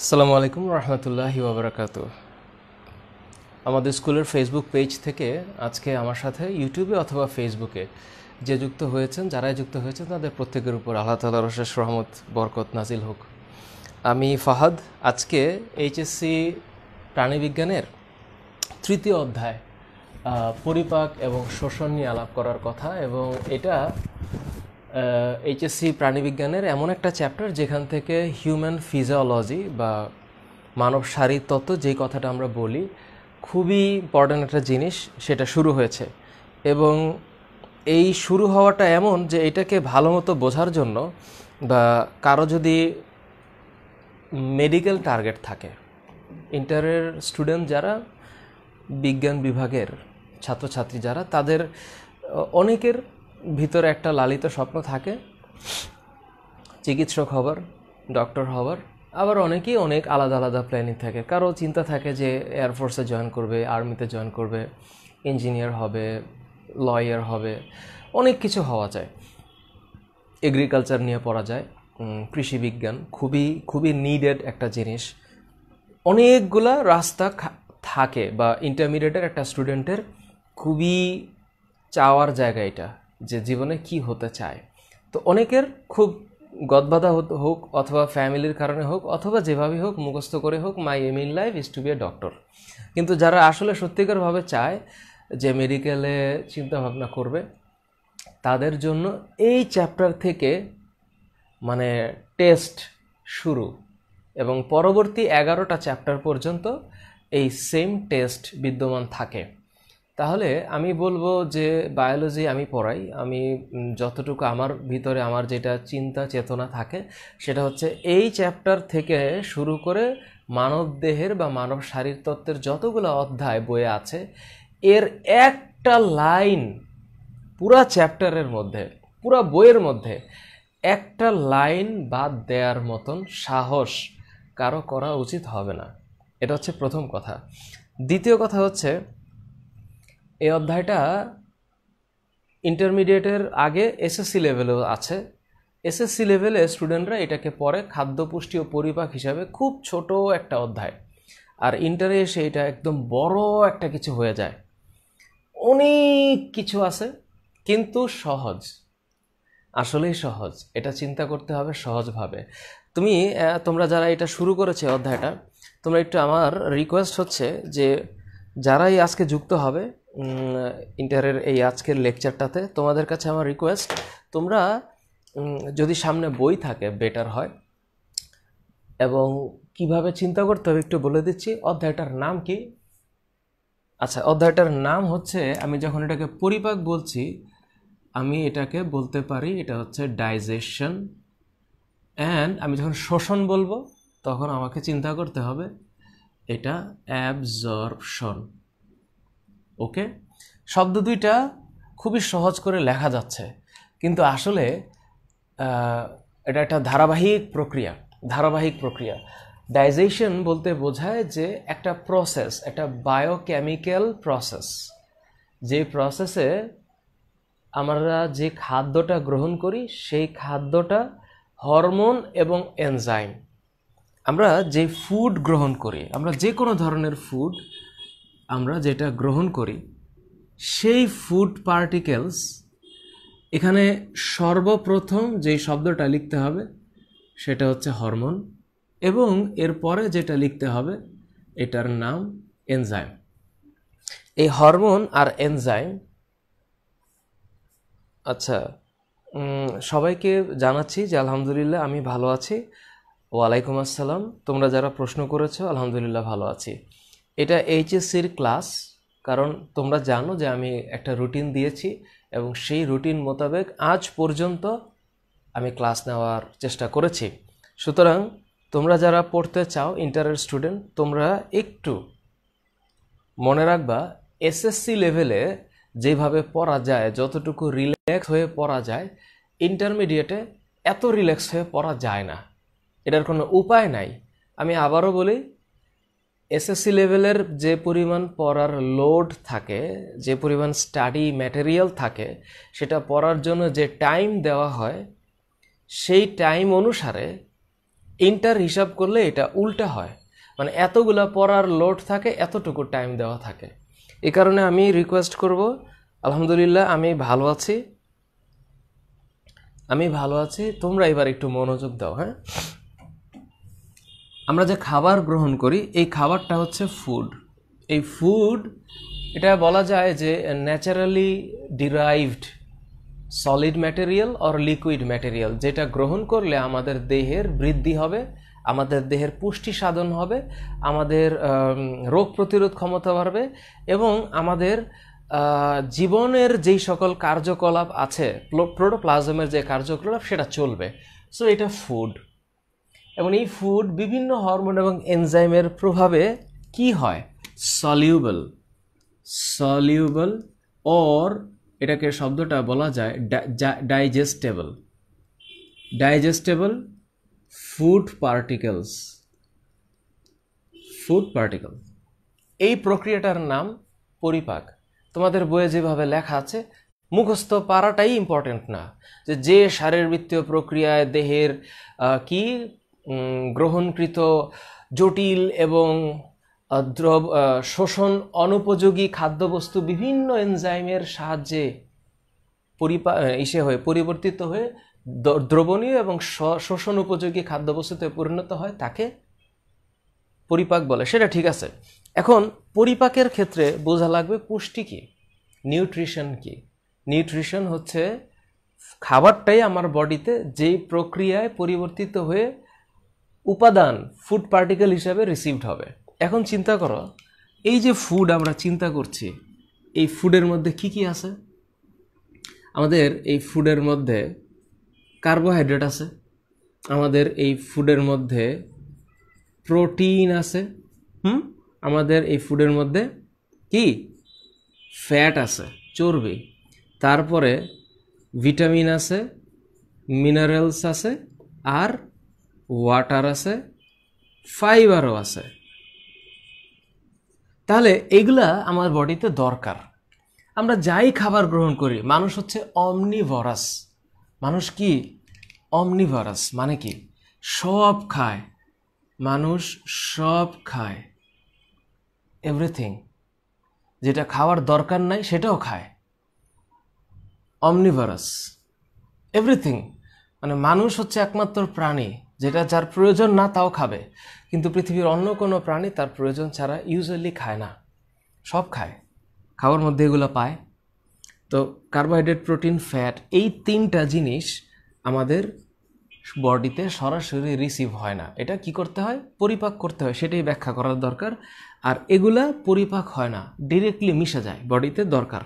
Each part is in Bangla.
আসসালামু আলাইকুম রহমতুল্লাহি ওবরাকাত আমাদের স্কুলের ফেসবুক পেজ থেকে আজকে আমার সাথে ইউটিউবে অথবা ফেসবুকে যে যুক্ত হয়েছেন যারাই যুক্ত হয়েছেন তাদের প্রত্যেকের উপর আল্লাহ তালা রশেষ রহমত বরকত নাজিল হোক আমি ফাহাদ আজকে এইচএসসি প্রাণীবিজ্ঞানের তৃতীয় অধ্যায় পরিপাক এবং শোষণ নিয়ে আলাপ করার কথা এবং এটা এইচএসসি প্রাণীবিজ্ঞানের এমন একটা চ্যাপ্টার যেখান থেকে হিউম্যান ফিজিওলজি বা মানব শারীরতত্ত্ব যে কথাটা আমরা বলি খুবই ইম্পর্ট্যান্ট একটা জিনিস সেটা শুরু হয়েছে এবং এই শুরু হওয়াটা এমন যে এটাকে ভালো মতো বোঝার জন্য বা কারো যদি মেডিকেল টার্গেট থাকে ইন্টারের স্টুডেন্ট যারা বিজ্ঞান বিভাগের ছাত্রছাত্রী যারা তাদের অনেকের ভিতরে একটা লালিত স্বপ্ন থাকে চিকিৎসক হবার ডক্টর হবার আবার অনেকেই অনেক আলাদা আলাদা প্ল্যানিং থাকে কারো চিন্তা থাকে যে এয়ারফোর্সে জয়েন করবে আর্মিতে জয়েন করবে ইঞ্জিনিয়ার হবে লয়ার হবে অনেক কিছু হওয়া যায় এগ্রিকালচার নিয়ে পড়া যায় কৃষি বিজ্ঞান খুবই খুবই নিডেড একটা জিনিস অনেকগুলা রাস্তা থাকে বা ইন্টারমিডিয়েটের একটা স্টুডেন্টের খুবই চাওয়ার জায়গা এটা যে জীবনে কি হতে চায় তো অনেকের খুব গদবাধা হোক অথবা ফ্যামিলির কারণে হোক অথবা যেভাবে হোক মুখস্থ করে হোক my aim in life is to be a doctor কিন্তু যারা আসলে সত্যিকারভাবে চায় যে মেডিকেলে চিন্তাভাবনা করবে তাদের জন্য এই চ্যাপ্টার থেকে মানে টেস্ট শুরু এবং পরবর্তী এগারোটা চ্যাপ্টার পর্যন্ত এই সেম টেস্ট বিদ্যমান থাকে তাহলে আমি বলবো যে বায়োলজি আমি পড়াই আমি যতটুকু আমার ভিতরে আমার যেটা চিন্তা চেতনা থাকে সেটা হচ্ছে এই চ্যাপ্টার থেকে শুরু করে মানব দেহের বা মানব শারীরতত্ত্বের যতগুলো অধ্যায় বইয়ে আছে এর একটা লাইন পুরা চ্যাপ্টারের মধ্যে পুরা বইয়ের মধ্যে একটা লাইন বাদ দেওয়ার মতন সাহস কারো করা উচিত হবে না এটা হচ্ছে প্রথম কথা দ্বিতীয় কথা হচ্ছে এই অধ্যায়টা ইন্টারমিডিয়েটের আগে এসএসসি লেভেলেও আছে এসএসসি লেভেলে স্টুডেন্টরা এটাকে পরে খাদ্য পুষ্টি ও পরিপাক হিসাবে খুব ছোট একটা অধ্যায় আর ইন্টারে এসে এটা একদম বড় একটা কিছু হয়ে যায় অনেক কিছু আছে কিন্তু সহজ আসলেই সহজ এটা চিন্তা করতে হবে সহজভাবে তুমি তোমরা যারা এটা শুরু করেছে অধ্যায়টা তোমরা একটু আমার রিকোয়েস্ট হচ্ছে যে যারাই আজকে যুক্ত হবে ইন্টারের এই আজকের লেকচারটাতে তোমাদের কাছে আমার রিকোয়েস্ট তোমরা যদি সামনে বই থাকে বেটার হয় এবং কিভাবে চিন্তা করতে হবে একটু বলে দিচ্ছি অধ্যায়টার নাম কি আচ্ছা অধ্যায়টার নাম হচ্ছে আমি যখন এটাকে পরিপাক বলছি আমি এটাকে বলতে পারি এটা হচ্ছে ডাইজেশন অ্যান্ড আমি যখন শোষণ বলবো তখন আমাকে চিন্তা করতে হবে এটা অ্যাবজর্বশন ওকে শব্দ দুইটা খুবই সহজ করে লেখা যাচ্ছে কিন্তু আসলে এটা একটা ধারাবাহিক প্রক্রিয়া ধারাবাহিক প্রক্রিয়া ডাইজেশন বলতে বোঝায় যে একটা প্রসেস একটা বায়োকেমিক্যাল প্রসেস যে প্রসেসে আমরা যে খাদ্যটা গ্রহণ করি সেই খাদ্যটা হরমোন এবং এনজাইম আমরা যে ফুড গ্রহণ করি আমরা যে কোনো ধরনের ফুড আমরা যেটা গ্রহণ করি সেই ফুড পার্টিকেলস এখানে সর্বপ্রথম যেই শব্দটা লিখতে হবে সেটা হচ্ছে হরমোন এবং এরপরে যেটা লিখতে হবে এটার নাম এনজাইম এই হরমোন আর এনজাইম আচ্ছা সবাইকে জানাচ্ছি যে আলহামদুলিল্লাহ আমি ভালো আছি ওয়ালাইকুম আসসালাম তোমরা যারা প্রশ্ন করেছো আলহামদুলিল্লাহ ভালো আছি এটা এইচএসসির ক্লাস কারণ তোমরা জানো যে আমি একটা রুটিন দিয়েছি এবং সেই রুটিন মোতাবেক আজ পর্যন্ত আমি ক্লাস নেওয়ার চেষ্টা করেছি সুতরাং তোমরা যারা পড়তে চাও ইন্টারের স্টুডেন্ট তোমরা একটু মনে রাখবা এসএসসি লেভেলে যেভাবে পড়া যায় যতটুকু রিল্যাক্স হয়ে পড়া যায় ইন্টারমিডিয়েটে এত রিল্যাক্স হয়ে পড়া যায় না এটার কোনো উপায় নাই আমি আবারও বলি এসএসসি লেভেলের যে পরিমাণ পড়ার লোড থাকে যে পরিমাণ স্টাডি ম্যাটেরিয়াল থাকে সেটা পড়ার জন্য যে টাইম দেওয়া হয় সেই টাইম অনুসারে ইন্টার হিসাব করলে এটা উল্টা হয় মানে এতগুলা পড়ার লোড থাকে এতটুকু টাইম দেওয়া থাকে এ কারণে আমি রিকোয়েস্ট করব আলহামদুলিল্লাহ আমি ভালো আছি আমি ভালো আছি তোমরা এবার একটু মনোযোগ দাও হ্যাঁ আমরা যে খাবার গ্রহণ করি এই খাবারটা হচ্ছে ফুড এই ফুড এটা বলা যায় যে naturally derived solid material or liquid material যেটা গ্রহণ করলে আমাদের দেহের বৃদ্ধি হবে আমাদের দেহের পুষ্টি সাধন হবে আমাদের রোগ প্রতিরোধ ক্ষমতা বাড়বে এবং আমাদের জীবনের যেই সকল কার্যকলাপ আছে প্রোটোপ্লাজমের যে কার্যকলাপ সেটা চলবে সো এটা ফুড এবং এই ফুড বিভিন্ন হরমোন এবং এনজাইমের প্রভাবে কি হয় সলিউবল সলিউবল অর এটাকে শব্দটা বলা যায় digestible digestible food particles food particle এই প্রক্রিয়াটার নাম পরিপাক তোমাদের বইয়ে যেভাবে লেখা আছে মুখস্থ পারাটাই ইম্পর্টেন্ট না যে যে শারীরবৃত্তীয় প্রক্রিয়ায় দেহের কি গ্রহণকৃত জটিল এবং দ্রব শোষণ অনুপযোগী খাদ্যবস্তু বিভিন্ন এনজাইমের সাহায্যে পরিপা ইসে হয়ে পরিবর্তিত হয়ে দ্রবণীয় এবং শোষণ উপযোগী খাদ্যবস্তুতে পরিণত হয় তাকে পরিপাক বলে সেটা ঠিক আছে এখন পরিপাকের ক্ষেত্রে বোঝা লাগবে পুষ্টি কী নিউট্রিশন কি নিউট্রিশন হচ্ছে খাবারটাই আমার বডিতে যেই প্রক্রিয়ায় পরিবর্তিত হয়ে উপাদান ফুড পার্টিকেল হিসাবে রিসিভড হবে এখন চিন্তা করো এই যে ফুড আমরা চিন্তা করছি এই ফুডের মধ্যে কি কি আছে আমাদের এই ফুডের মধ্যে কার্বোহাইড্রেট আছে আমাদের এই ফুডের মধ্যে প্রোটিন আছে হুম আমাদের এই ফুডের মধ্যে কি ফ্যাট আছে চর্বি তারপরে ভিটামিন আছে মিনারেলস আছে আর ওয়াটার আছে ফাইবারও আছে তাহলে এগুলা আমার বডিতে দরকার আমরা যাই খাবার গ্রহণ করি মানুষ হচ্ছে অমনিভরাস মানুষ কি অমনিভরাস মানে কি সব খায় মানুষ সব খায় এভরিথিং যেটা খাওয়ার দরকার নাই সেটাও খায় অমনিভারাস এভরিথিং মানে মানুষ হচ্ছে একমাত্র প্রাণী যেটা যার প্রয়োজন না তাও খাবে কিন্তু পৃথিবীর অন্য কোনো প্রাণী তার প্রয়োজন ছাড়া ইউজুয়ালি খায় না সব খায় খাওয়ার মধ্যে এগুলো পায় তো কার্বোহাইড্রেট প্রোটিন ফ্যাট এই তিনটা জিনিস আমাদের বডিতে সরাসরি রিসিভ হয় না এটা কি করতে হয় পরিপাক করতে হয় সেটাই ব্যাখ্যা করার দরকার আর এগুলা পরিপাক হয় না ডিরেক্টলি মিশে যায় বডিতে দরকার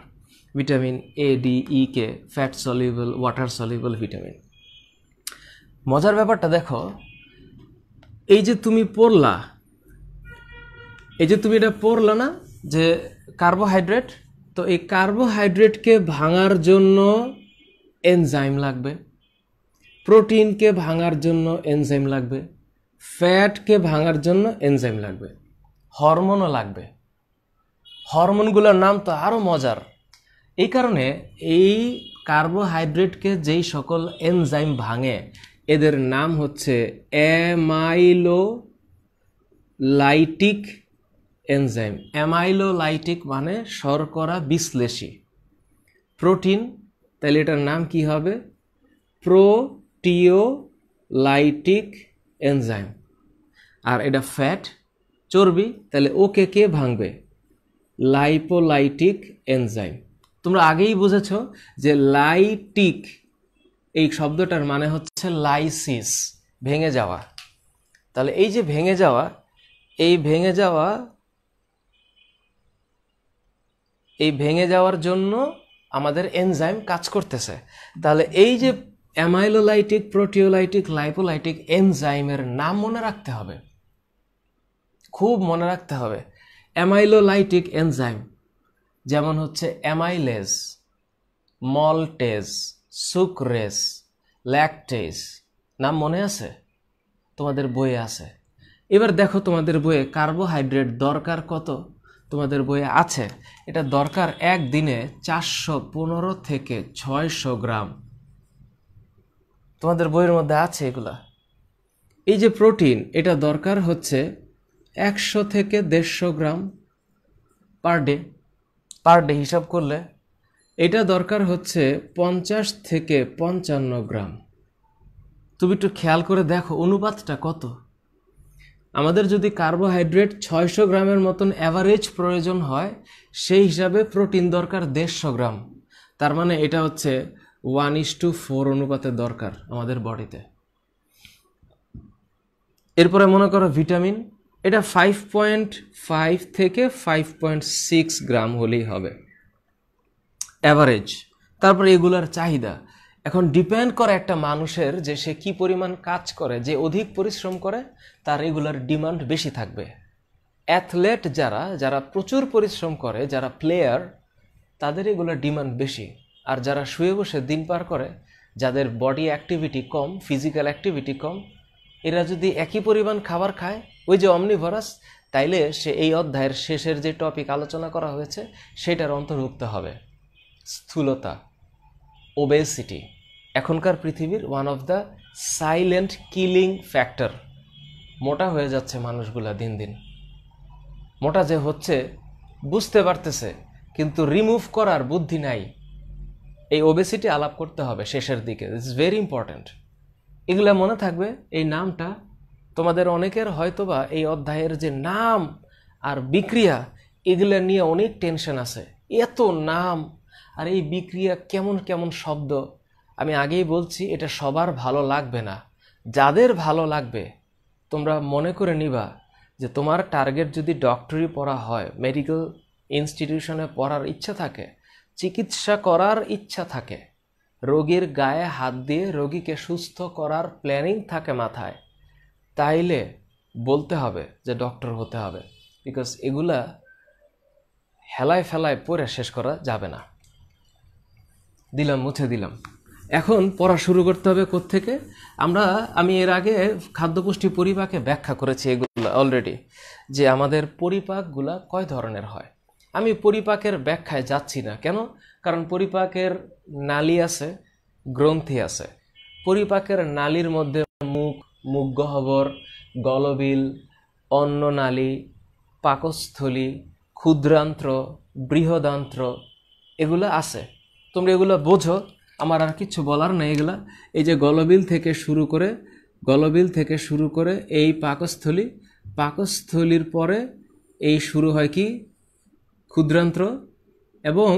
vitamin A D E K fat soluble water soluble vitamin মজার ব্যাপারটা দেখো এই যে তুমি পড়লা এই যে তুমি এটা পড়লা না যে কার্বোহাইড্রেট তো এই কার্বোহাইড্রেটকে ভাঙার জন্য এনজাইম লাগবে প্রোটিনকে ভাঙার জন্য এনজাইম লাগবে ফ্যাটকে ভাঙার জন্য এনজাইম লাগবে হরমোনও লাগবে হরমোনগুলোর নাম তো আরও মজার এই কারণে এই কার্বোহাইড্রেটকে যেই সকল এনজাইম ভাঙে এদের নাম হচ্ছে অ্যামাইলো লাইটিক এনজাইম অ্যামাইলোলাইটিক মানে শর্করা বিশ্লেষী প্রোটিন তাহলে এটার নাম কি হবে প্রোটিওলাইটিক এনজাইম আর এটা ফ্যাট চর্বি তাহলে ওকে কে ভাঙবে লাইপোলাইটিক এনজাইম তোমরা আগেই বুঝেছ যে লাইটিক এই শব্দটার মানে হচ্ছে লাইসিস ভেঙে যাওয়া তাহলে এই যে ভেঙে যাওয়া এই ভেঙে যাওয়া এই ভেঙে যাওয়ার জন্য আমাদের এনজাইম কাজ করতেছে তাহলে এই যে অ্যামাইলোলাইটিক প্রোটিওলাইটিক লাইপোলাইটিক এনজাইমের নাম মনে রাখতে হবে খুব মনে রাখতে হবে অ্যামাইলোলাইটিক এনজাইম যেমন হচ্ছে অ্যামাইলেজ মলটেজ সুক্রেস ল্যাকটেস নাম মনে আছে তোমাদের বইয়ে আছে এবার দেখো তোমাদের বইয়ে কার্বোহাইড্রেট দরকার কত তোমাদের বইয়ে আছে এটা দরকার একদিনে চারশো পনেরো থেকে ছয়শো গ্রাম তোমাদের বইয়ের মধ্যে আছে এগুলা এই যে প্রোটিন এটা দরকার হচ্ছে একশো থেকে দেড়শো গ্রাম পার ডে পার ডে হিসাব করলে এটা দরকার হচ্ছে পঞ্চাশ থেকে পঞ্চান্ন গ্রাম তুমি একটু খেয়াল করে দেখো অনুপাতটা কত আমাদের যদি কার্বোহাইড্রেট ছয়শো গ্রামের মতন অ্যাভারেজ প্রয়োজন হয় সেই হিসাবে প্রোটিন দরকার দেড়শো গ্রাম তার মানে এটা হচ্ছে ওয়ান ইস টু ফোর অনুপাতে দরকার আমাদের বডিতে এরপরে মনে করো ভিটামিন এটা ফাইভ পয়েন্ট ফাইভ থেকে ফাইভ পয়েন্ট সিক্স গ্রাম হলেই হবে অ্যাভারেজ তারপর এগুলার চাহিদা এখন ডিপেন্ড করে একটা মানুষের যে সে কি পরিমাণ কাজ করে যে অধিক পরিশ্রম করে তার এগুলার ডিমান্ড বেশি থাকবে অ্যাথলেট যারা যারা প্রচুর পরিশ্রম করে যারা প্লেয়ার তাদের এগুলোর ডিমান্ড বেশি আর যারা শুয়ে বসে দিন পার করে যাদের বডি অ্যাক্টিভিটি কম ফিজিক্যাল অ্যাক্টিভিটি কম এরা যদি একই পরিমাণ খাবার খায় ওই যে অমনিভরাস তাইলে সে এই অধ্যায়ের শেষের যে টপিক আলোচনা করা হয়েছে সেটার অন্তর্ভুক্ত হবে স্থূলতা ওবেসিটি এখনকার পৃথিবীর one of the silent killing factor মোটা হয়ে যাচ্ছে মানুষগুলা দিন দিন মোটা যে হচ্ছে বুঝতে পারতেছে কিন্তু রিমুভ করার বুদ্ধি নাই এই ওবেসিটি আলাপ করতে হবে শেষের দিকে ইটস ইজ ভেরি ইম্পর্ট্যান্ট এগুলো মনে থাকবে এই নামটা তোমাদের অনেকের হয়তোবা এই অধ্যায়ের যে নাম আর বিক্রিয়া এগুলো নিয়ে অনেক টেনশন আছে এত নাম আর এই বিক্রিয়া কেমন কেমন শব্দ আমি আগেই বলছি এটা সবার ভালো লাগবে না যাদের ভালো লাগবে তোমরা মনে করে নিবা যে তোমার টার্গেট যদি ডক্টরি পড়া হয় মেডিকেল ইনস্টিটিউশনে পড়ার ইচ্ছা থাকে চিকিৎসা করার ইচ্ছা থাকে রোগীর গায়ে হাত দিয়ে রোগীকে সুস্থ করার প্ল্যানিং থাকে মাথায় তাইলে বলতে হবে যে ডক্টর হতে হবে বিকজ এগুলা হেলায় ফেলায় পরে শেষ করা যাবে না দিলাম মুছে দিলাম এখন পড়া শুরু করতে হবে থেকে আমরা আমি এর আগে খাদ্যপুষ্টি পরিপাকে ব্যাখ্যা করেছি এগুলো অলরেডি যে আমাদের পরিপাকগুলা কয় ধরনের হয় আমি পরিপাকের ব্যাখ্যায় যাচ্ছি না কেন কারণ পরিপাকের নালি আছে গ্রন্থি আছে পরিপাকের নালির মধ্যে মুখ মুখ গহ্বর গলবিল নালি পাকস্থলী ক্ষুদ্রান্ত্র বৃহদান্ত্র এগুলো আছে তোমরা এগুলো বোঝো আমার আর কিছু বলার নেই এগুলা এই যে গলবিল থেকে শুরু করে গলবিল থেকে শুরু করে এই পাকস্থলী পাকস্থলীর পরে এই শুরু হয় কি ক্ষুদ্রান্ত্র এবং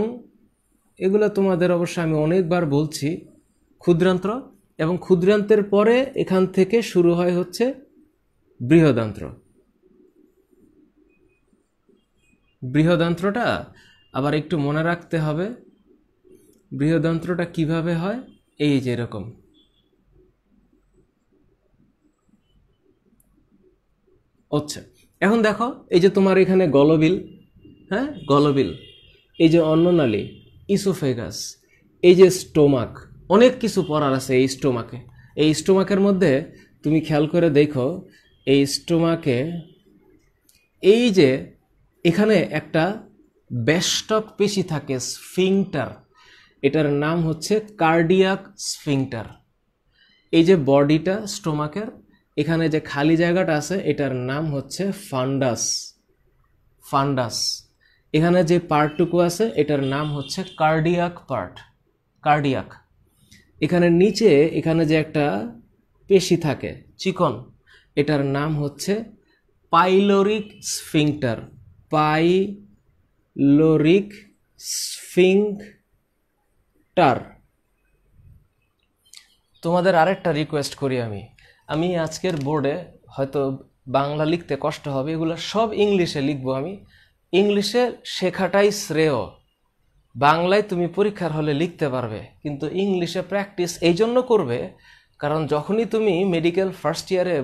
এগুলো তোমাদের অবশ্য আমি অনেকবার বলছি ক্ষুদ্রান্ত্র এবং ক্ষুদ্রান্তের পরে এখান থেকে শুরু হয় হচ্ছে বৃহদান্ত্র বৃহদান্ত্রটা আবার একটু মনে রাখতে হবে বৃহদন্ত্রটা কিভাবে হয় এই যে এরকম আচ্ছা এখন দেখো এই যে তোমার এখানে গলবিল হ্যাঁ গলবিল এই যে অন্ননালী ইসোফেগাস এই যে স্টোমাক অনেক কিছু পড়ার আছে এই স্টোমাকে এই স্টোমাকের মধ্যে তুমি খেয়াল করে দেখো এই স্টোমাকে এই যে এখানে একটা বেষ্টক পেশি থাকে স্ফিংটার এটার নাম হচ্ছে কার্ডিয়াক স্ফিংটার এই যে বডিটা স্টোমাকের এখানে যে খালি জায়গাটা আছে এটার নাম হচ্ছে ফান্ডাস ফান্ডাস এখানে যে পার্টটুকু আছে এটার নাম হচ্ছে কার্ডিয়াক পার্ট কার্ডিয়াক এখানে নিচে এখানে যে একটা পেশি থাকে চিকন এটার নাম হচ্ছে পাইলোরিক স্ফিংটার পাইলোরিক স্ফিংটার টার তোমাদের আরেকটা রিকোয়েস্ট করি আমি আমি আজকের বোর্ডে হয়তো বাংলা লিখতে কষ্ট হবে এগুলো সব ইংলিশে লিখবো আমি ইংলিশে শেখাটাই শ্রেয় বাংলায় তুমি পরীক্ষার হলে লিখতে পারবে কিন্তু ইংলিশে প্র্যাকটিস এই জন্য করবে কারণ যখনই তুমি মেডিকেল ফার্স্ট ইয়ারে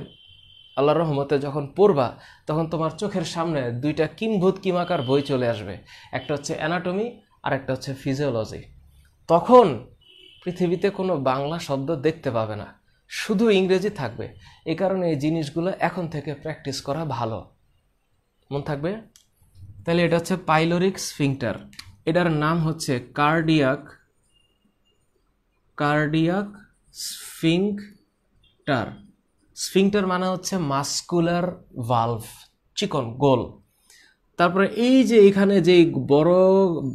আল্লাহ রহমতে যখন পড়বা তখন তোমার চোখের সামনে দুইটা কিমভূত কিমাকার বই চলে আসবে একটা হচ্ছে অ্যানাটমি আর একটা হচ্ছে ফিজিওলজি তখন পৃথিবীতে কোনো বাংলা শব্দ দেখতে পাবে না শুধু ইংরেজি থাকবে এ কারণে এই জিনিসগুলো এখন থেকে প্র্যাকটিস করা ভালো মন থাকবে তাহলে এটা হচ্ছে পাইলোরিক স্ফিংটার এটার নাম হচ্ছে কার্ডিয়াক কার্ডিয়াক স্ফিংটার স্ফিংটার মানে হচ্ছে মাস্কুলার ভালভ চিকন গোল তারপরে এই যে এখানে যে বড়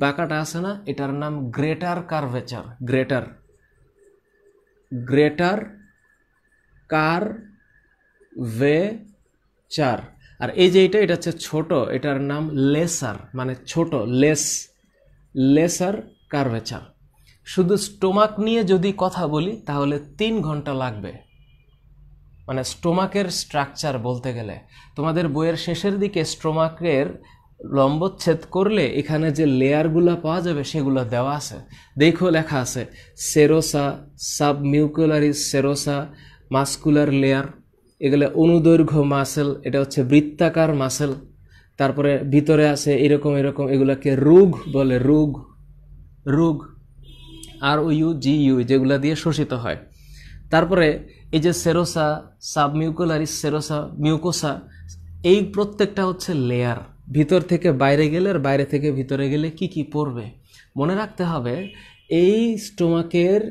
বাঁকাটা আছে না এটার নাম greater curvature greater greater curvature আর এই যে এটা এটা হচ্ছে ছোট এটার নাম লেসার মানে ছোট লেস লেসার কার্ভেচার শুধু স্টোমাক নিয়ে যদি কথা বলি তাহলে তিন ঘন্টা লাগবে মানে স্টোমাকের স্ট্রাকচার বলতে গেলে তোমাদের বইয়ের শেষের দিকে স্টোমাকের লম্বচ্ছেদ করলে এখানে যে লেয়ারগুলো পাওয়া যাবে সেগুলো দেওয়া আছে দেখো লেখা আছে সেরোসা সাবমিউকুলারিস সেরোসা মাস্কুলার লেয়ার এগুলো অনুদৈর্ঘ্য মাসেল এটা হচ্ছে বৃত্তাকার মাসেল তারপরে ভিতরে আছে এরকম এরকম এগুলাকে রোগ বলে রোগ রোগ আর ও ইউ জি ইউ যেগুলো দিয়ে শোষিত হয় তারপরে এই যে সেরোসা সাবমিউকুলারিস সেরোসা মিউকোসা এই প্রত্যেকটা হচ্ছে লেয়ার ভিতর থেকে বাইরে গেলে আর বাইরে থেকে ভিতরে গেলে কি কি পড়বে মনে রাখতে হবে এই স্টোমাকের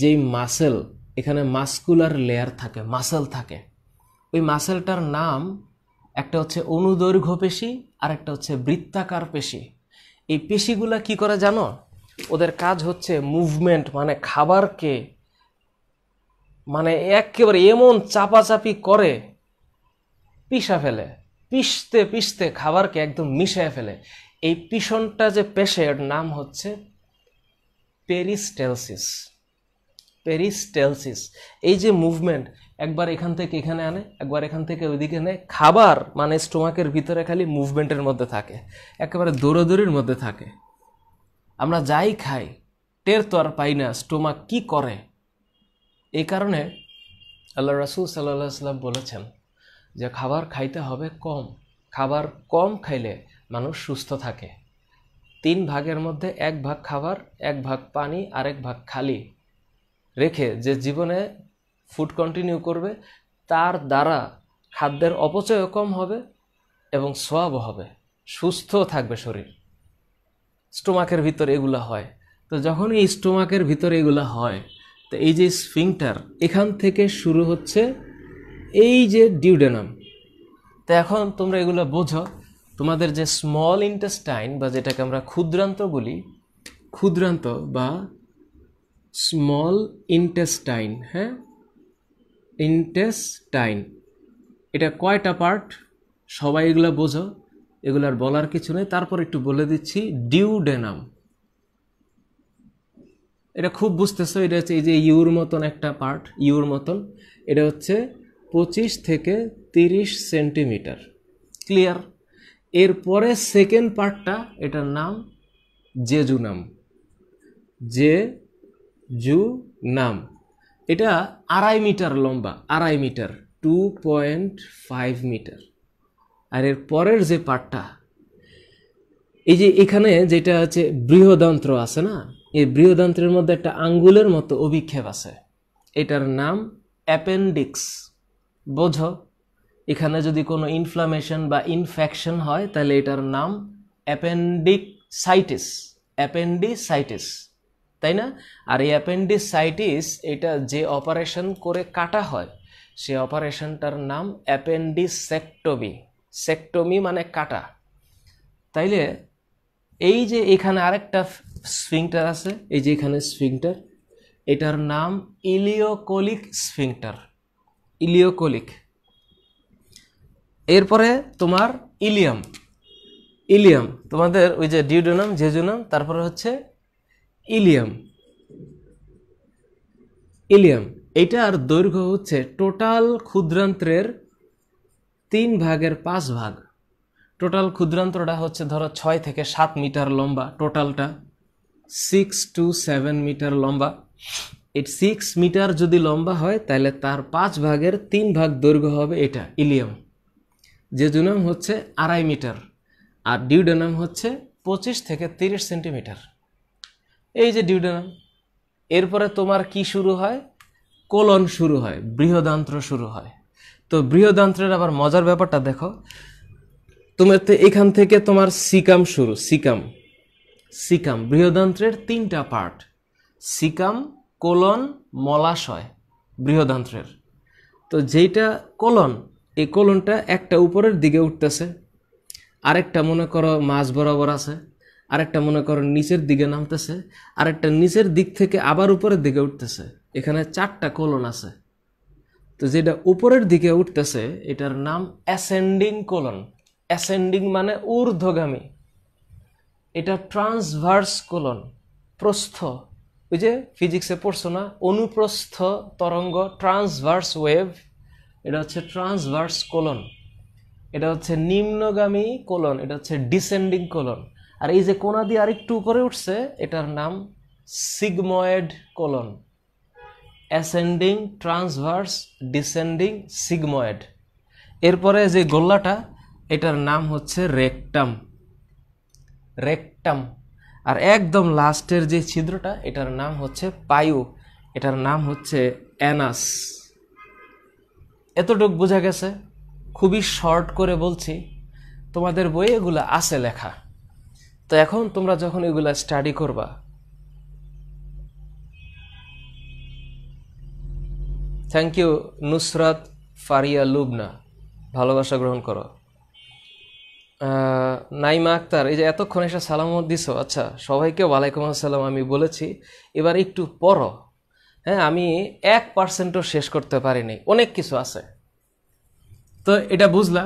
যেই মাসেল এখানে মাস্কুলার লেয়ার থাকে মাসেল থাকে ওই মাসেলটার নাম একটা হচ্ছে অনুদৈর্ঘ্য পেশি আর একটা হচ্ছে বৃত্তাকার পেশি এই পেশিগুলো কি করে জানো ওদের কাজ হচ্ছে মুভমেন্ট মানে খাবারকে মানে একেবারে এমন চাপাচাপি করে পিসা ফেলে পিষতে পিষতে খাবারকে একদম মিশিয়ে ফেলে এই পিষণটা যে পেশে এর নাম হচ্ছে পেরিস্টেলসিস পেরিস্টেলসিস এই যে মুভমেন্ট একবার এখান থেকে এখানে আনে একবার এখান থেকে ওইদিকে নেয় খাবার মানে স্টোমাকের ভিতরে খালি মুভমেন্টের মধ্যে থাকে একেবারে দৌড়াদৌড়ির মধ্যে থাকে আমরা যাই খাই টের তো আর পাই না স্টোমাক কী করে এই কারণে আল্লাহ রাসুল সাল্লাহ সাল্লাম বলেছেন যে খাবার খাইতে হবে কম খাবার কম খাইলে মানুষ সুস্থ থাকে তিন ভাগের মধ্যে এক ভাগ খাবার এক ভাগ পানি আর এক ভাগ খালি রেখে যে জীবনে ফুড কন্টিনিউ করবে তার দ্বারা খাদ্যের অপচয়ও কম হবে এবং সোয়াবও হবে সুস্থ থাকবে শরীর স্টোমাকের ভিতর এগুলো হয় তো যখন এই স্টোমাকের ভিতরে এগুলো হয় তো এই যে স্ফিংটার এখান থেকে শুরু হচ্ছে এই যে ডিউডেনাম তো এখন তোমরা এগুলো বোঝো তোমাদের যে স্মল ইন্টেস্টাইন বা যেটাকে আমরা ক্ষুদ্রান্ত বলি ক্ষুদ্রান্ত বা স্মল ইন্টেস্টাইন হ্যাঁ ইন্টেস্টাইন এটা কয়টা পার্ট সবাই এগুলো বোঝো এগুলার বলার কিছু নেই তারপর একটু বলে দিচ্ছি ডিউডেনাম এটা খুব বুঝতেছো এটা হচ্ছে এই যে ইউর মতন একটা পার্ট ইউর মতন এটা হচ্ছে পঁচিশ থেকে তিরিশ সেন্টিমিটার ক্লিয়ার এরপরে সেকেন্ড পার্টটা এটার নাম জেজু নাম জে জু নাম এটা আড়াই মিটার লম্বা আড়াই metre two point five metre আর এর পরের যে পার্টটা এই যে এখানে যেটা আছে বৃহদন্ত্র আছে না এই বৃহদন্ত্রের মধ্যে একটা আঙ্গুলের মতো অভিক্ষেপ আছে এটার নাম অ্যাপেন্ডিক্স বোঝো এখানে যদি কোনো ইনফ্লামেশন বা ইনফেকশন হয় তাহলে এটার নাম অ্যাপেন্ডিকসাইটিস অ্যাপেন্ডিসাইটিস তাই না আর এই অ্যাপেন্ডিসাইটিস এটা যে অপারেশন করে কাটা হয় সেই অপারেশনটার নাম অ্যাপেন্ডিসেক্টমি সেক্টমি মানে কাটা তাইলে এই যে এখানে আরেকটা স্ফিংটার আছে এই যে এখানে স্ফিংটার এটার নাম ইলিওকোলিক স্ফিংটার ইলিওকোলিক এরপরে তোমার ইলিয়াম ইলিয়াম তোমাদের ওই যে ডিউডোনাম জেজুনাম তারপরে হচ্ছে ইলিয়াম ইলিয়াম এইটার দৈর্ঘ্য হচ্ছে টোটাল ক্ষুদ্রান্ত্রের তিন ভাগের পাঁচ ভাগ টোটাল ক্ষুদ্রান্তটা হচ্ছে ধরো ছয় থেকে সাত মিটার লম্বা টোটালটা সিক্স টু সেভেন মিটার লম্বা এট সিক্স মিটার যদি লম্বা হয় তাহলে তার পাঁচ ভাগের তিন ভাগ দৈর্ঘ্য হবে এটা ইলিয়াম যে জুনাম হচ্ছে আড়াই মিটার আর ডিউডেনাম হচ্ছে পঁচিশ থেকে তিরিশ সেন্টিমিটার এই যে ডিউডেনাম এরপরে তোমার কি শুরু হয় কোলন শুরু হয় বৃহদান্ত্র শুরু হয় তো বৃহদান্ত্রের আবার মজার ব্যাপারটা দেখো তোমার তো এখান থেকে তোমার সিকাম শুরু সিকাম সিকাম বৃহদান্ত্রের তিনটা পার্ট সিকাম কোলন মলাশয় বৃহদান্ত্রের তো যেইটা কোলন এই কোলনটা একটা উপরের দিকে উঠতেছে আরেকটা মনে করো মাছ বরাবর আছে আরেকটা মনে করো নিচের দিকে নামতেছে আরেকটা নিচের দিক থেকে আবার উপরের দিকে উঠতেছে এখানে চারটা কোলন আছে তো যেটা উপরের দিকে উঠতেছে এটার নাম অ্যাসেন্ডিং কোলন অ্যাসেন্ডিং মানে ঊর্ধ্বগামী এটা ট্রান্সভার্স কোলন প্রস্থ ওই যে ফিজিক্সে পড়ছো না অনুপ্রস্থ তরঙ্গ ট্রান্সভার্স ওয়েভ এটা হচ্ছে ট্রান্সভার্স কোলন এটা হচ্ছে নিম্নগামী কোলন এটা হচ্ছে ডিসেন্ডিং কোলন আর এই যে কোনা দিয়ে আরেকটু উপরে উঠছে এটার নাম sigmoid colon ascending transverse descending sigmoid এরপরে যে গোল্লাটা এটার নাম হচ্ছে রেকটাম রেকটাম আর একদম লাস্টের যে ছিদ্রটা এটার নাম হচ্ছে পায়ু এটার নাম হচ্ছে অ্যানাস এতটুক বোঝা গেছে খুবই শর্ট করে বলছি তোমাদের বইয়ে এগুলো আছে লেখা তো এখন তোমরা যখন এগুলো স্টাডি করবা থ্যাংক ইউ নুসরাত ফারিয়া লুবনা ভালোবাসা গ্রহণ করো নাইমা আক্তার এই যে এতক্ষণ এসে সালাম দিছ আচ্ছা সবাইকে ওয়ালাইকুম আসসালাম আমি বলেছি এবার একটু পর হ্যাঁ আমি এক পার্সেন্টও শেষ করতে পারিনি অনেক কিছু আছে তো এটা বুঝলা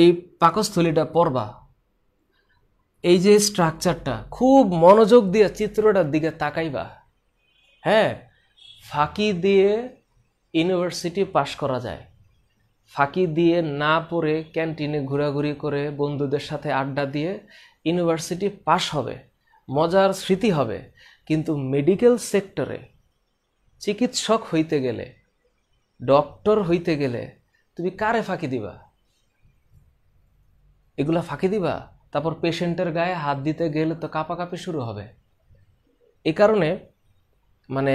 এই পাকস্থলীটা পড়বা এই যে স্ট্রাকচারটা খুব মনোযোগ দিয়ে চিত্রটার দিকে তাকাইবা হ্যাঁ ফাঁকি দিয়ে ইউনিভার্সিটি পাশ করা যায় ফাঁকি দিয়ে না পড়ে ক্যান্টিনে ঘোরাঘুরি করে বন্ধুদের সাথে আড্ডা দিয়ে ইউনিভার্সিটি পাশ হবে মজার স্মৃতি হবে কিন্তু মেডিকেল সেক্টরে চিকিৎসক হইতে গেলে ডক্টর হইতে গেলে তুমি কারে ফাঁকি দিবা এগুলা ফাঁকি দিবা তারপর পেশেন্টের গায়ে হাত দিতে গেলে তো কাঁপাকাঁপি শুরু হবে এ কারণে মানে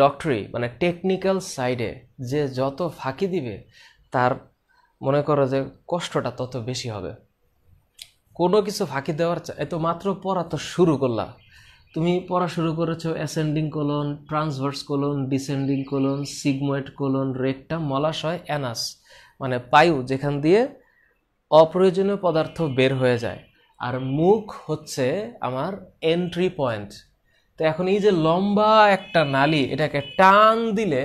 ডক্টরি মানে টেকনিক্যাল সাইডে যে যত ফাঁকি দিবে তার মনে করো যে কষ্টটা তত বেশি হবে কোনো কিছু ফাঁকি দেওয়ার এত মাত্র পড়া তো শুরু করলা তুমি পড়া শুরু করেছো ascending colon transverse colon descending colon sigmoid colon rectum মলাশয় অ্যানাস মানে পায়ু যেখান দিয়ে অপ্রয়োজনীয় পদার্থ বের হয়ে যায় আর মুখ হচ্ছে আমার এন্ট্রি পয়েন্ট তো এখন এই যে লম্বা একটা নালি এটাকে টান দিলে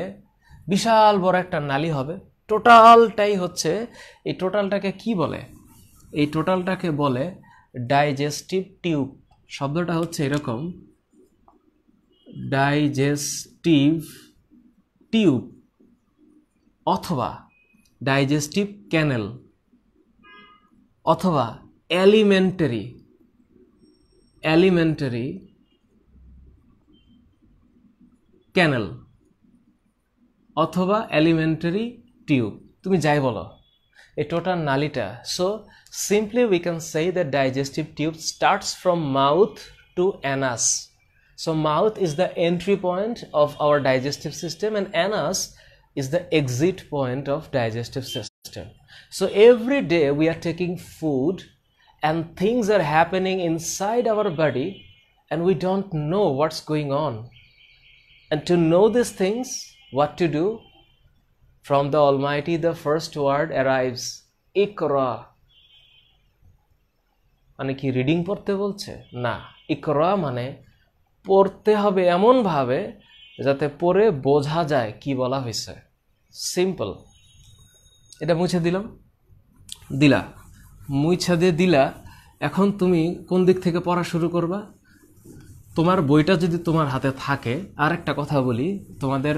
বিশাল বড় একটা নালি হবে টোটালটাই হচ্ছে এই টোটালটাকে কি বলে এই টোটালটাকে বলে ডাইজেস্টিভ টিউব শব্দটা হচ্ছে এরকম ডাইজেস্টিভ টিউব অথবা ডাইজেস্টিভ ক্যানেল অথবা অ্যালিমেন্টারি অ্যালিমেন্টারি ক্যানেল অথবা এলিমেন্টারি টিউব তুমি যাই বলো এই টোটাল নালিটা so simply we can say the digestive tube starts from mouth to anus so mouth is the entry point of our digestive system and anus is the exit point of digestive system so every day we are taking food and things are happening inside our body and we don't know what's going on And to know these things, what to do? From the Almighty, the first word arrives Ikra. মানে কি রিডিং পড়তে বলছে না ইকরা মানে পড়তে হবে এমনভাবে যাতে পড়ে বোঝা যায় কি বলা হয়েছে সিম্পল এটা মুছে দিলাম দিলা মুছে দিয়ে দিলা এখন তুমি কোন দিক থেকে পড়া শুরু করবা তোমার বইটা যদি তোমার হাতে থাকে আর একটা কথা বলি তোমাদের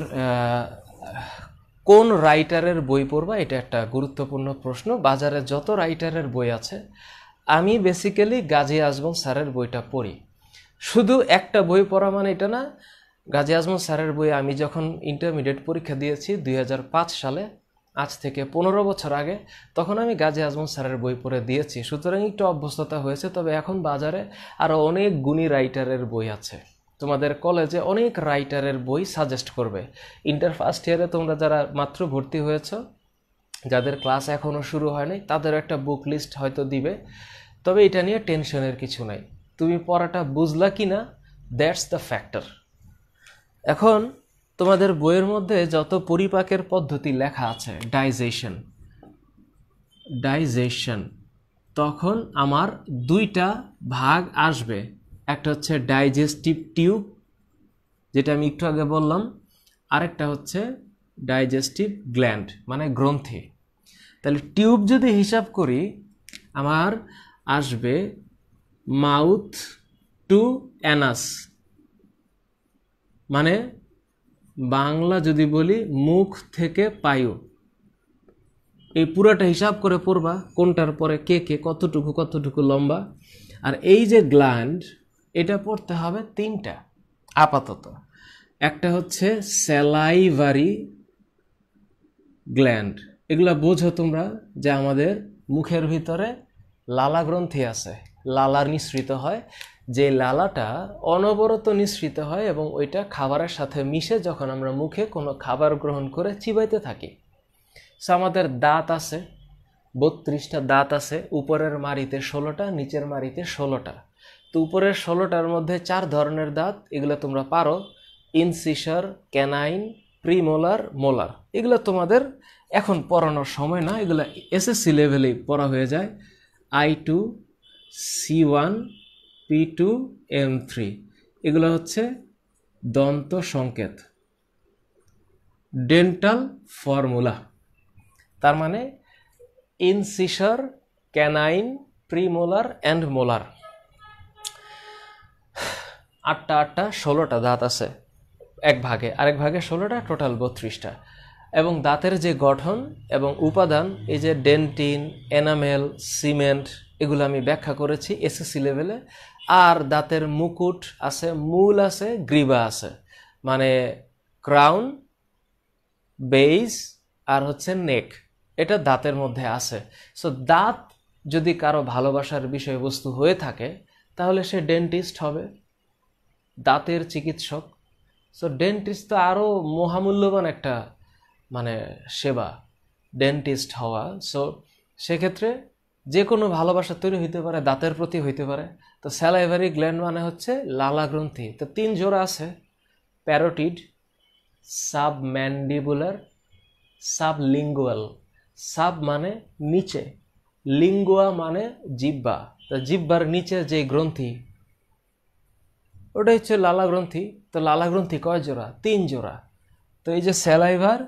কোন রাইটারের বই পড়বা এটা একটা গুরুত্বপূর্ণ প্রশ্ন বাজারে যত রাইটারের বই আছে আমি বেসিক্যালি গাজী আজমল স্যারের বইটা পড়ি শুধু একটা বই পড়া মানে এটা না গাজী আজমল স্যারের বই আমি যখন ইন্টারমিডিয়েট পরীক্ষা দিয়েছি দুই সালে আজ থেকে পনেরো বছর আগে তখন আমি গাজী আজমল স্যারের বই পড়ে দিয়েছি সুতরাং একটু অভ্যস্ততা হয়েছে তবে এখন বাজারে আরও অনেক গুণী রাইটারের বই আছে তোমাদের কলেজে অনেক রাইটারের বই সাজেস্ট করবে ইন্টার ফার্স্ট ইয়ারে তোমরা যারা মাত্র ভর্তি হয়েছ যাদের ক্লাস এখনও শুরু হয়নি তাদের একটা বুক লিস্ট হয়তো দিবে তবে এটা নিয়ে টেনশনের কিছু নাই তুমি পড়াটা বুঝলা কি না দ্যাটস দ্য ফ্যাক্টর এখন তোমাদের বইয়ের মধ্যে যত পরিপাকের পদ্ধতি লেখা আছে ডাইজেশন ডাইজেশন তখন আমার দুইটা ভাগ আসবে একটা হচ্ছে ডাইজেস্টিভ টিউব যেটা আমি একটু আগে বললাম আরেকটা হচ্ছে ডাইজেস্টিভ গ্ল্যান্ড মানে গ্রন্থি তাহলে টিউব যদি হিসাব করি আমার আসবে মাউথ টু অ্যানাস মানে বাংলা যদি বলি মুখ থেকে পায়ু এই পুরাটা হিসাব করে পড়বা কোনটার পরে কে কে কতটুকু কতটুকু লম্বা আর এই যে গ্ল্যান্ড এটা পড়তে হবে তিনটা আপাতত একটা হচ্ছে স্যালাইভারি গ্ল্যান্ড এগুলো বোঝো তোমরা যে আমাদের মুখের ভিতরে লালা গ্রন্থি আছে লালার নিঃসৃত হয় যে লালাটা অনবরত নিঃসৃত হয় এবং ওইটা খাবারের সাথে মিশে যখন আমরা মুখে কোনো খাবার গ্রহণ করে চিবাইতে থাকি সো আমাদের দাঁত আছে বত্রিশটা দাঁত আছে উপরের মারিতে ষোলোটা নিচের মারিতে ষোলোটা তো উপরের ষোলোটার মধ্যে চার ধরনের দাঁত এগুলো তোমরা পারো ইনসিসার ক্যানাইন প্রিমোলার মোলার এগুলো তোমাদের এখন পড়ানোর সময় না এগুলো এসএসসি লেভেলেই পড়া হয়ে যায় I two C one P two M three এগুলো হচ্ছে দন্ত সংকেত ডেন্টাল ফর্মুলা তার মানে incisor canine premolar and molar আটটা আটটা ষোলোটা দাঁত আছে এক ভাগে আরেক ভাগে ষোলোটা টোটাল বত্রিশটা এবং দাঁতের যে গঠন এবং উপাদান এই যে ডেন্টিন এনামেল সিমেন্ট এগুলো আমি ব্যাখ্যা করেছি এসএসসি লেভেলে আর দাঁতের মুকুট আছে মূল আছে গ্রীবা আছে মানে ক্রাউন বেইস আর হচ্ছে নেক এটা দাঁতের মধ্যে আছে সো দাঁত যদি কারো ভালোবাসার বিষয়বস্তু হয়ে থাকে তাহলে সে ডেন্টিস্ট হবে দাঁতের চিকিৎসক সো ডেন্টিস্ট তো আরও মহামূল্যবান একটা মানে সেবা ডেন্টিস্ট হওয়া সো সেক্ষেত্রে যে কোনো ভালোবাসা তৈরি হইতে পারে দাঁতের প্রতি হইতে পারে তো স্যালাইভারি গ্ল্যান্ড মানে হচ্ছে লালা গ্রন্থি তো তিন জোড়া আছে প্যারোটিড সাবম্যান্ডিবুলার সাবলিঙ্গুয়াল সাব মানে নিচে লিঙ্গুয়া মানে জিব্বা তো জিব্বার নিচে যে গ্রন্থি ওটা হচ্ছে লালা গ্রন্থি তো লালা গ্রন্থি কয় জোড়া তিন জোড়া তো এই যে স্যালাইভার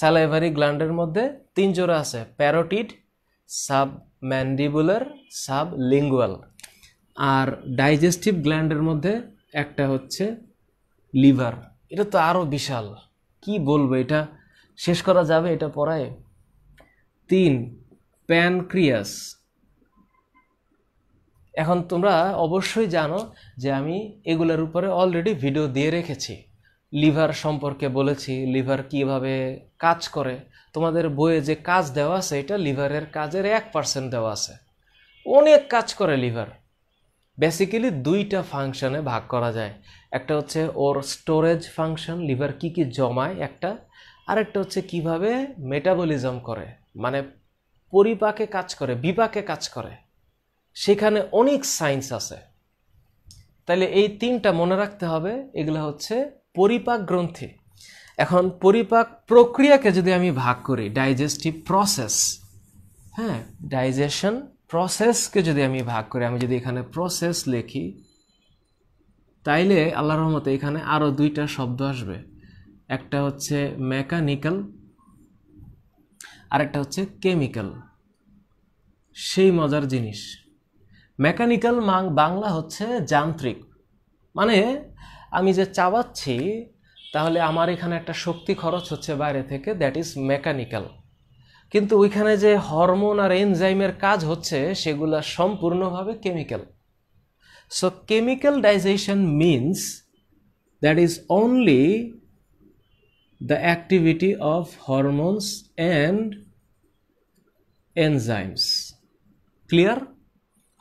স্যালাইভারি গ্ল্যান্ডের মধ্যে তিন জোড়া আছে parotid sub mandibular sub lingual আর ডাইজেস্টিভ গ্ল্যান্ডের মধ্যে একটা হচ্ছে লিভার এটা তো আরও বিশাল কি বলবো এটা শেষ করা যাবে এটা পড়ায় তিন প্যানক্রিয়াস এখন তোমরা অবশ্যই জানো যে আমি এগুলোর উপরে অলরেডি ভিডিও দিয়ে রেখেছি লিভার সম্পর্কে বলেছি লিভার কিভাবে কাজ করে তোমাদের বইয়ে যে কাজ দেওয়া আছে এটা লিভারের কাজের এক পার্সেন্ট দেওয়া আছে অনেক কাজ করে লিভার বেসিক্যালি দুইটা ফাংশানে ভাগ করা যায় একটা হচ্ছে ওর স্টোরেজ ফাংশন লিভার কি কি জমায় একটা আরেকটা হচ্ছে কিভাবে মেটাবলিজম করে মানে পরিপাকে কাজ করে বিপাকে কাজ করে সেখানে অনেক সায়েন্স আছে তাহলে এই তিনটা মনে রাখতে হবে এগুলো হচ্ছে পরিপাক গ্রন্থি এখন পরিপাক প্রক্রিয়াকে যদি আমি ভাগ করি ডাইজেস্টিভ প্রসেস হ্যাঁ ডাইজেশন প্রসেসকে যদি আমি ভাগ করি আমি যদি এখানে প্রসেস লিখি তাইলে আল্লাহ রহমতে এখানে আরও দুইটা শব্দ আসবে একটা হচ্ছে মেকানিক্যাল আরেকটা হচ্ছে কেমিক্যাল সেই মজার জিনিস মেকানিক্যাল মাং বাংলা হচ্ছে যান্ত্রিক মানে আমি যে চাবাচ্ছি তাহলে আমার এখানে একটা শক্তি খরচ হচ্ছে বাইরে থেকে দ্যাট ইজ মেকানিক্যাল কিন্তু ওইখানে যে হরমোন আর এনজাইমের কাজ হচ্ছে সেগুলো সম্পূর্ণভাবে chemical so chemical digestion means that is only the activity of hormones and enzymes clear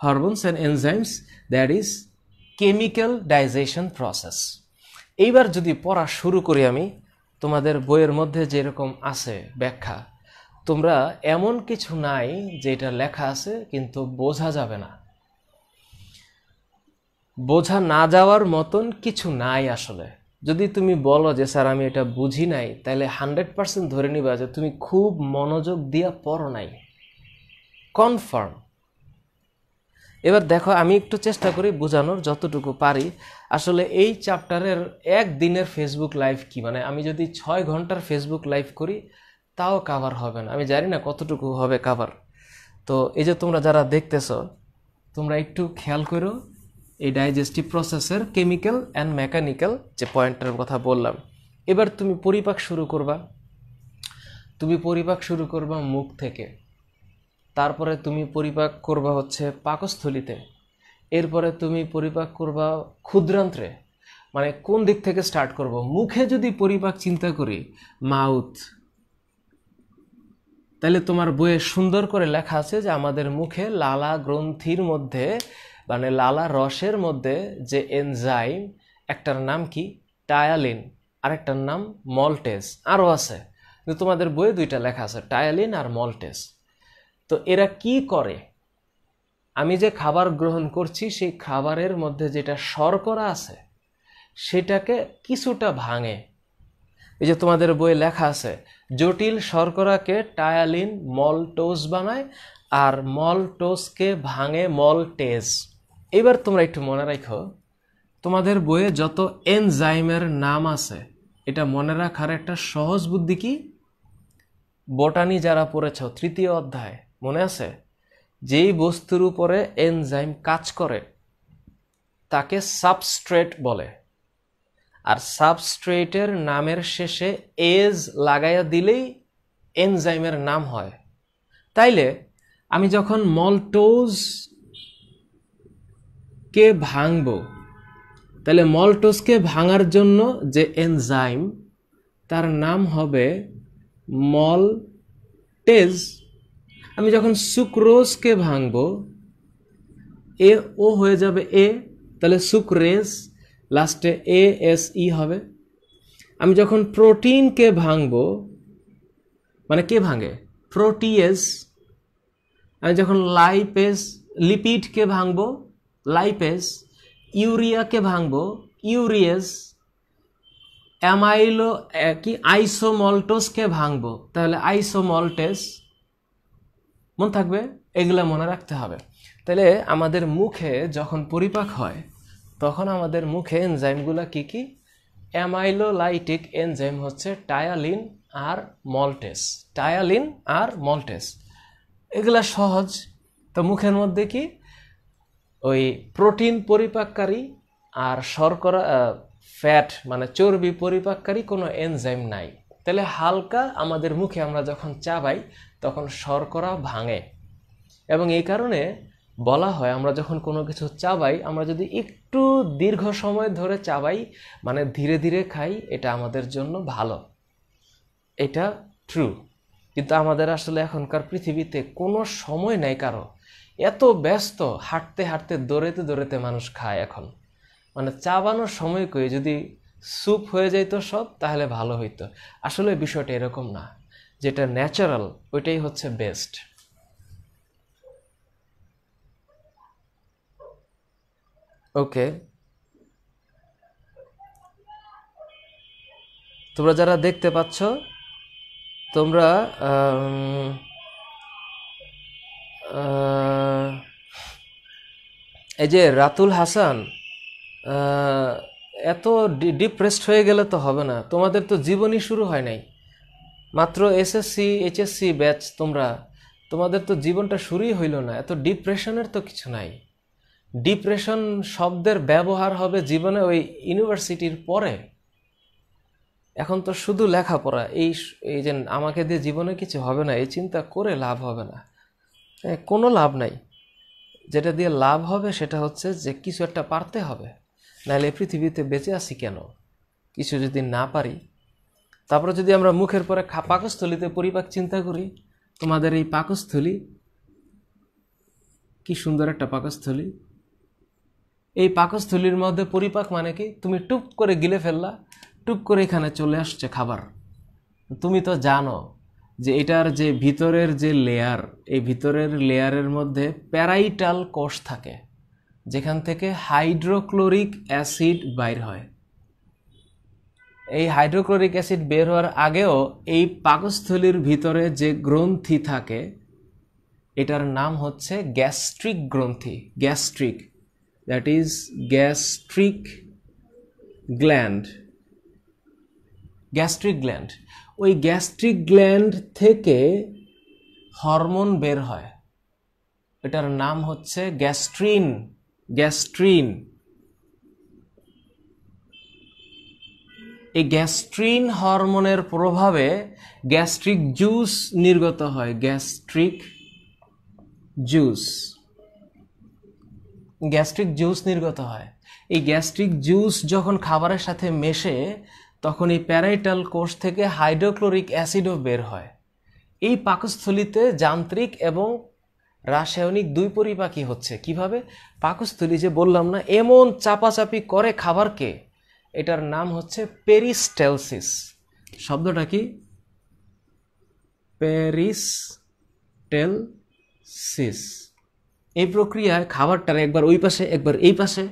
hormones and enzymes that is chemical digestion process এইবার যদি পড়া শুরু করি আমি তোমাদের বইয়ের মধ্যে যেরকম আছে ব্যাখ্যা তোমরা এমন কিছু নাই যেটা লেখা আছে কিন্তু বোঝা যাবে না বোঝা না যাওয়ার মতন কিছু নাই আসলে যদি তুমি বলো যে স্যার আমি এটা বুঝি নাই তাহলে হান্ড্রেড পার্সেন্ট ধরে নিবা যে তুমি খুব মনোযোগ দিয়া পড়ো নাই কনফার্ম এবার দেখো আমি একটু চেষ্টা করি বোঝানোর যতটুকু পারি আসলে এই চ্যাপ্টারের একদিনের ফেসবুক লাইভ কি মানে আমি যদি ছয় ঘন্টার ফেসবুক লাইভ করি তাও কাভার হবে না আমি জানি না কতটুকু হবে কাভার তো এই যে তোমরা যারা দেখতেছ তোমরা একটু খেয়াল করো এই ডাইজেস্টিভ প্রসেসের কেমিক্যাল অ্যান্ড মেকানিক্যাল যে পয়েন্টটার কথা বললাম এবার তুমি পরিপাক শুরু করবা তুমি পরিপাক শুরু করবা মুখ থেকে তারপরে তুমি পরিপাক করবা হচ্ছে পাকস্থলিতে এরপরে তুমি পরিপাক করবা ক্ষুদ্রান্ত্রে মানে কোন দিক থেকে স্টার্ট করব মুখে যদি পরিপাক চিন্তা করি মাউথ তাহলে তোমার বইয়ে সুন্দর করে লেখা আছে যে আমাদের মুখে লালা গ্রন্থির মধ্যে মানে লালা রসের মধ্যে যে এনজাইম একটার নাম কি টায়ালিন আরেকটার নাম মলটেস আরও আছে যে তোমাদের বইয়ে দুইটা লেখা আছে টায়ালিন আর মলটেস তো এরা কি করে আমি যে খাবার গ্রহণ করছি সেই খাবারের মধ্যে যেটা শর্করা আছে সেটাকে কিছুটা ভাঙে এই যে তোমাদের বইয়ে লেখা আছে জটিল শর্করাকে টায়ালিন মলটোস বানায় আর মলটোসকে ভাঙে মলটেজ এবার তোমরা একটু মনে রাখো তোমাদের বইয়ে যত এনজাইমের নাম আছে এটা মনে রাখার একটা সহজ বুদ্ধি কি বটানি যারা পড়েছ তৃতীয় অধ্যায় মনে আছে যেই বস্তুর উপরে এনজাইম কাজ করে তাকে সাবস্ট্রেট বলে আর সাবস্ট্রেটের নামের শেষে এজ লাগাইয়া দিলেই এনজাইমের নাম হয় তাইলে আমি যখন মলটোজকে ভাঙব তাহলে মলটোজকে ভাঙার জন্য যে এনজাইম তার নাম হবে মল টেজ আমি যখন সুক্রোজকে ভাঙব এ ও হয়ে যাবে এ তাহলে সুক্রেজ লাস্টে এ এস ই হবে আমি যখন প্রোটিনকে ভাঙব মানে কে ভাঙে প্রোটিএস আমি যখন লাইপেস লিপিডকে ভাঙব লাইপেস ইউরিয়াকে ভাঙব ইউরিয়েস অ্যামাইলো কি আইসোমল্টোসকে ভাঙব তাহলে আইসোমল্টেস মনে থাকবে এগুলো মনে রাখতে হবে তাহলে আমাদের মুখে যখন পরিপাক হয় তখন আমাদের মুখে এনজাইমগুলো কি কি অ্যামাইলোলাইটিক এনজাইম হচ্ছে টায়ালিন আর মলটেস টায়ালিন আর মলটেস এগুলা সহজ তো মুখের মধ্যে কি ওই প্রোটিন পরিপাককারী আর শর্করা ফ্যাট মানে চর্বি পরিপাককারী কোনো এনজাইম নাই তাহলে হালকা আমাদের মুখে আমরা যখন চাবাই তখন শর্করা ভাঙে এবং এই কারণে বলা হয় আমরা যখন কোনো কিছু চাবাই আমরা যদি একটু দীর্ঘ সময় ধরে চাবাই মানে ধীরে ধীরে খাই এটা আমাদের জন্য ভালো এটা ট্রু কিন্তু আমাদের আসলে এখনকার পৃথিবীতে কোনো সময় নেই কারো এত ব্যস্ত হাঁটতে হাঁটতে দৌড়েতে দৌড়েতে মানুষ খায় এখন মানে চাবানোর সময় করে যদি স্যুপ হয়ে যেত সব তাহলে ভালো হইতো আসলে বিষয়টা এরকম না যেটা ন্যাচারাল ওইটাই হচ্ছে বেস্ট ওকে তোমরা যারা দেখতে পাচ্ছ তোমরা এই যে রাতুল হাসান এত ডিপ্রেসড হয়ে গেলে তো হবে না তোমাদের তো জীবনই শুরু হয় নাই মাত্র এসএসসি এইচএসসি ব্যাচ তোমরা তোমাদের তো জীবনটা শুরুই হইল না এত ডিপ্রেশনের তো কিছু নাই ডিপ্রেশন শব্দের ব্যবহার হবে জীবনে ওই ইউনিভার্সিটির পরে এখন তো শুধু লেখাপড়া এই এই যে আমাকে দিয়ে জীবনে কিছু হবে না এই চিন্তা করে লাভ হবে না কোনো লাভ নাই যেটা দিয়ে লাভ হবে সেটা হচ্ছে যে কিছু একটা পারতে হবে নাহলে পৃথিবীতে বেঁচে আসি কেন কিছু যদি না পারি তারপরে যদি আমরা মুখের পরে পাকস্থলিতে পরিপাক চিন্তা করি তোমাদের এই পাকস্থলী কি সুন্দর একটা পাকস্থলী এই পাকস্থলীর মধ্যে পরিপাক মানে কি তুমি টুপ করে গিলে ফেললা টুপ করে এখানে চলে আসছে খাবার তুমি তো জানো যে এটার যে ভিতরের যে লেয়ার এই ভিতরের লেয়ারের মধ্যে প্যারাইটাল কোষ থাকে যেখান থেকে হাইড্রোক্লোরিক অ্যাসিড বাইর হয় এই হাইড্রোক্লোরিক অ্যাসিড বের হওয়ার আগেও এই পাকস্থলীর ভিতরে যে গ্রন্থি থাকে এটার নাম হচ্ছে গ্যাস্ট্রিক গ্রন্থি gastric that is gastric gland gastric gland ওই গ্যাস্ট্রিক গ্ল্যান্ড থেকে হরমোন বের হয় এটার নাম হচ্ছে গ্যাস্ট্রিন গ্যাস্ট্রিন এই গ্যাস্ট্রিন হরমোনের প্রভাবে গ্যাস্ট্রিক জুস নির্গত হয় গ্যাস্ট্রিক জুস গ্যাস্ট্রিক জুস নির্গত হয় এই গ্যাস্ট্রিক জুস যখন খাবারের সাথে মেশে তখন এই প্যারাইটাল কোষ থেকে হাইড্রোক্লোরিক অ্যাসিডও বের হয় এই পাকস্থলিতে যান্ত্রিক এবং রাসায়নিক দুই পরিপাকি হচ্ছে কিভাবে পাকস্থলী যে বললাম না এমন চাপাচাপি করে খাবারকে এটার নাম হচ্ছে পেরিস্টেলসিস শব্দটা কি পেরিস্টেলসিস এই প্রক্রিয়ায় খাবারটার একবার ওই পাশে একবার এই পাশে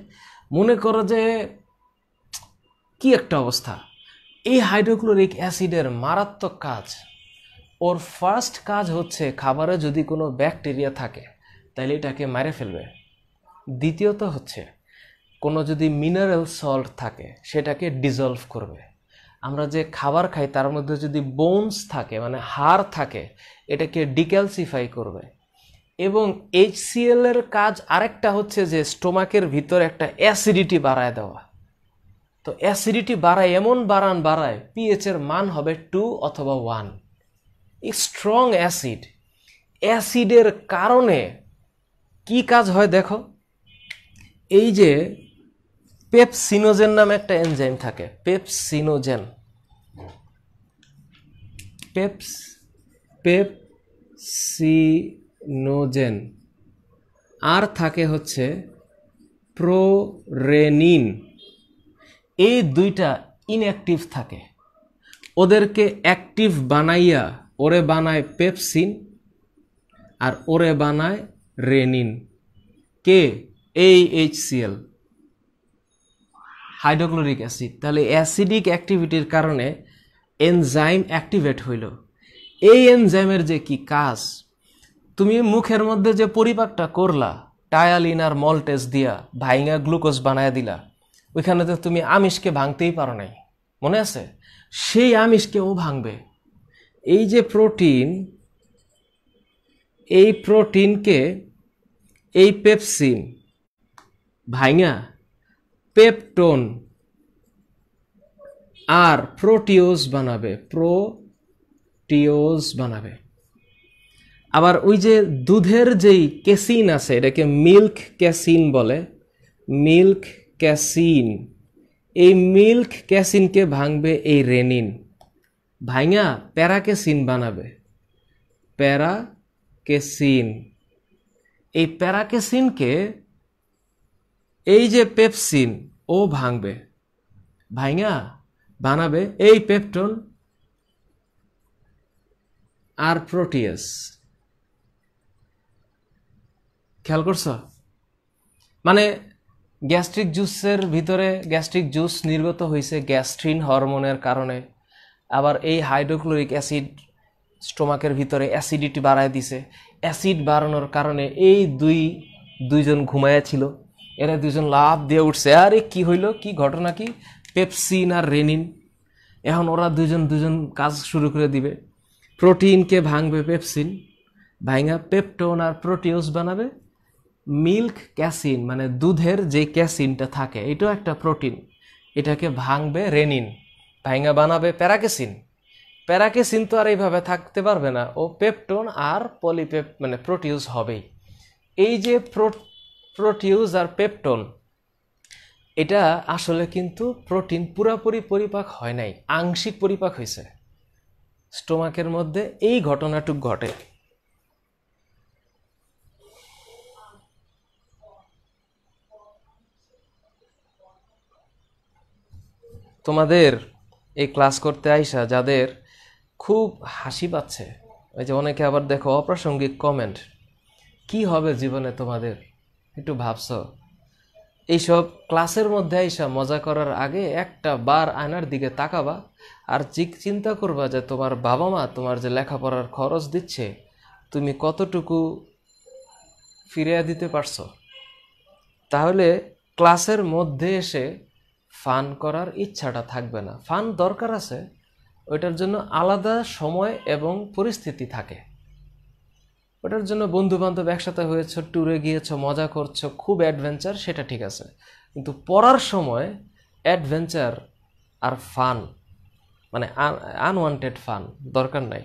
মনে করো যে কি একটা অবস্থা এই হাইড্রোক্লোরিক অ্যাসিডের মারাত্মক কাজ ওর ফার্স্ট কাজ হচ্ছে খাবারে যদি কোনো ব্যাকটেরিয়া থাকে তাহলে এটাকে মেরে ফেলবে দ্বিতীয়ত হচ্ছে কোনো যদি মিনারেল সল্ট থাকে সেটাকে ডিজলভ করবে আমরা যে খাবার খাই তার মধ্যে যদি বোনস থাকে মানে হাড় থাকে এটাকে ডিক্যালসিফাই করবে এবং এইচসিএল এর কাজ আরেকটা হচ্ছে যে স্টোমাকের ভিতরে একটা অ্যাসিডিটি বাড়ায় দেওয়া তো অ্যাসিডিটি বাড়ায় এমন বাড়ান বাড়ায় পিএইচ এর মান হবে টু অথবা ওয়ান স্ট্রং অ্যাসিড অ্যাসিডের কারণে কি কাজ হয় দেখো এই যে পেপসিনোজেন নামে একটা এনজাইম থাকে pepsinogen peps pepsinogen আর থাকে হচ্ছে প্রোরেনিন এই দুইটা ইনঅ্যাক্টিভ থাকে ওদেরকে অ্যাক্টিভ বানাইয়া ওরে বানায় পেপসিন আর ওরে বানায় রেনিন কে এই এইচসিএল হাইড্রোক্লোরিক অ্যাসিড তাহলে অ্যাসিডিক অ্যাক্টিভিটির কারণে এনজাইম অ্যাক্টিভেট হইল এই এনজাইমের যে কি কাজ তুমি মুখের মধ্যে যে পরিপাকটা করলা টায়ালিন আর মলটেস দিয়া ভাইঙা গ্লুকোজ বানায় দিলা ওইখানে তো তুমি আমিষকে ভাঙতেই পারো নাই মনে আছে সেই আমিষকে ও ভাঙবে এই যে প্রোটিন এই প্রোটিনকে এই পেপসিন ভাইঙা পেপটোন আর প্রোটিওস বানাবে প্রোটিওস বানাবে আবার ওই যে দুধের যেই ক্যাসিন আছে এটাকে মিল্ক ক্যাসিন বলে মিল্ক ক্যাসিন এই মিল্ক ক্যাসিনকে ভাঙবে এই রেনিন ভাঙা প্যারাকেসিন বানাবে প্যারা ক্যাসিন এই প্যারাকেসিনকে এই যে পেপসিন ও ভাঙবে ভাইঙা বানাবে এই পেপটন আর প্রোটিয়াস খেয়াল করছ মানে গ্যাস্ট্রিক জুসের ভিতরে গ্যাস্ট্রিক জুস নির্গত হয়েছে গ্যাস্ট্রিন হরমোনের কারণে আবার এই হাইড্রোক্লোরিক অ্যাসিড স্টোমাকের ভিতরে অ্যাসিডিটি বাড়ায় দিছে অ্যাসিড বাড়ানোর কারণে এই দুই দুইজন ঘুমায়া ছিল এরা দুজন লাভ দিয়ে উঠছে আরে কি হইল কি ঘটনা কি পেপসিন আর রেনিন এখন ওরা দুজন দুজন কাজ শুরু করে দিবে প্রোটিনকে ভাঙবে পেপসিন ভাঙা পেপটোন আর প্রোটিউস বানাবে মিল্ক ক্যাসিন মানে দুধের যে ক্যাসিনটা থাকে এটাও একটা প্রোটিন এটাকে ভাঙবে রেনিন ভাঙা বানাবে প্যারাকেসিন প্যারাকেসিন তো আর এইভাবে থাকতে পারবে না ও পেপটোন আর পলিপেপ মানে প্রোটিউস হবেই এই যে প্রোটিউস আর পেপটোন এটা আসলে কিন্তু প্রোটিন পুরাপুরি পরিপাক হয় নাই আংশিক পরিপাক হয়েছে স্টোমাকের মধ্যে এই ঘটনাটুক ঘটে তোমাদের এই ক্লাস করতে আইসা যাদের খুব হাসি পাচ্ছে ওই যে অনেকে আবার দেখো অপ্রাসঙ্গিক কমেন্ট কি হবে জীবনে তোমাদের একটু ভাবছ এইসব ক্লাসের মধ্যে আইসা মজা করার আগে একটা বার আয়নার দিকে তাকাবা আর চিন্তা করবা যে তোমার বাবা মা তোমার যে লেখাপড়ার খরচ দিচ্ছে তুমি কতটুকু ফিরিয়ে দিতে পারছো তাহলে ক্লাসের মধ্যে এসে ফান করার ইচ্ছাটা থাকবে না ফান দরকার আছে ওইটার জন্য আলাদা সময় এবং পরিস্থিতি থাকে ওটার জন্য বন্ধুবান্ধব একসাথে হয়েছ ট্যুরে গিয়েছ মজা করছো খুব অ্যাডভেঞ্চার সেটা ঠিক আছে কিন্তু পড়ার সময় অ্যাডভেঞ্চার আর ফান মানে আনওয়ান্টেড ফান দরকার নাই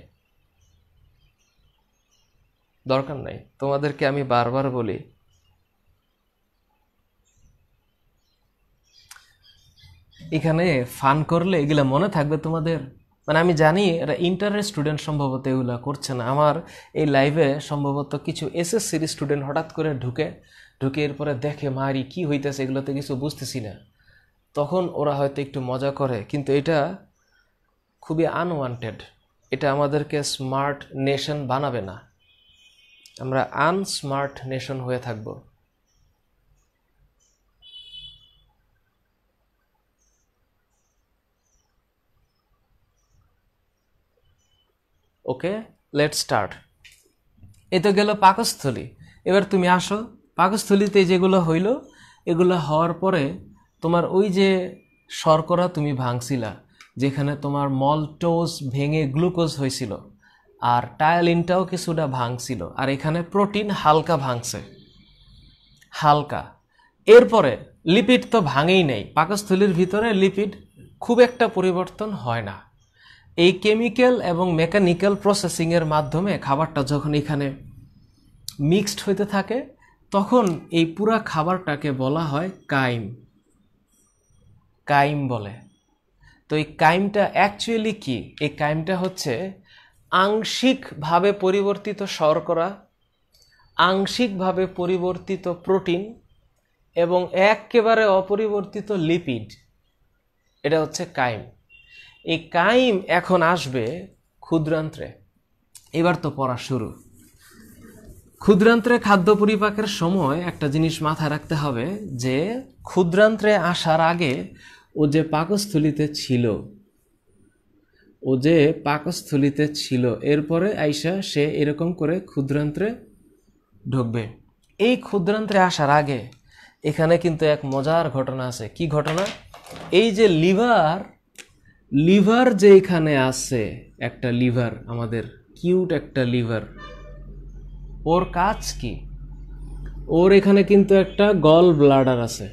দরকার নাই তোমাদেরকে আমি বারবার বলি এখানে ফান করলে এগুলো মনে থাকবে তোমাদের মানে আমি জানি এটা ইন্টারের স্টুডেন্ট সম্ভবত এগুলো করছে না আমার এই লাইভে সম্ভবত কিছু এসএসসির স্টুডেন্ট হঠাৎ করে ঢুকে ঢুকে এরপরে দেখে মারি কি হইতেছে এগুলোতে কিছু বুঝতেছি না তখন ওরা হয়তো একটু মজা করে কিন্তু এটা খুবই আনওয়ান্টেড এটা আমাদেরকে স্মার্ট নেশন বানাবে না আমরা আনস্মার্ট নেশন হয়ে থাকবো ওকে লেট স্টার্ট এ তো গেল পাকস্থলী এবার তুমি আসো পাকস্থলীতে যেগুলো হইল এগুলো হওয়ার পরে তোমার ওই যে শর্করা তুমি ভাঙছিলা যেখানে তোমার মলটোস ভেঙে গ্লুকোজ হয়েছিল আর টায়ালিনটাও কিছুটা ভাঙছিল আর এখানে প্রোটিন হালকা ভাঙছে হালকা এরপরে লিপিড তো ভাঙেই নেই পাকস্থলীর ভিতরে লিপিড খুব একটা পরিবর্তন হয় না এই কেমিক্যাল এবং মেকানিক্যাল প্রসেসিংয়ের মাধ্যমে খাবারটা যখন এখানে মিক্সড হইতে থাকে তখন এই পুরা খাবারটাকে বলা হয় কাইম কাইম বলে তো এই কাইমটা অ্যাকচুয়ালি কি এই কাইমটা হচ্ছে আংশিকভাবে পরিবর্তিত শর্করা আংশিকভাবে পরিবর্তিত প্রোটিন এবং একেবারে অপরিবর্তিত লিপিড এটা হচ্ছে কাইম এই কাইম এখন আসবে ক্ষুদ্রান্ত্রে এবার তো পড়া শুরু ক্ষুদ্রান্ত্রে খাদ্য পরিপাকের সময় একটা জিনিস মাথায় রাখতে হবে যে ক্ষুদ্রান্ত্রে আসার আগে ও যে পাকস্থলিতে ছিল ও যে পাকস্থলিতে ছিল এরপরে আইসা সে এরকম করে ক্ষুদ্রান্ত্রে ঢুকবে এই ক্ষুদ্রান্ত্রে আসার আগে এখানে কিন্তু এক মজার ঘটনা আছে কি ঘটনা এই যে লিভার লিভার যে এখানে আছে একটা লিভার আমাদের কিউট একটা লিভার ওর কাজ কি ওর এখানে কিন্তু একটা গল ব্লাডার আছে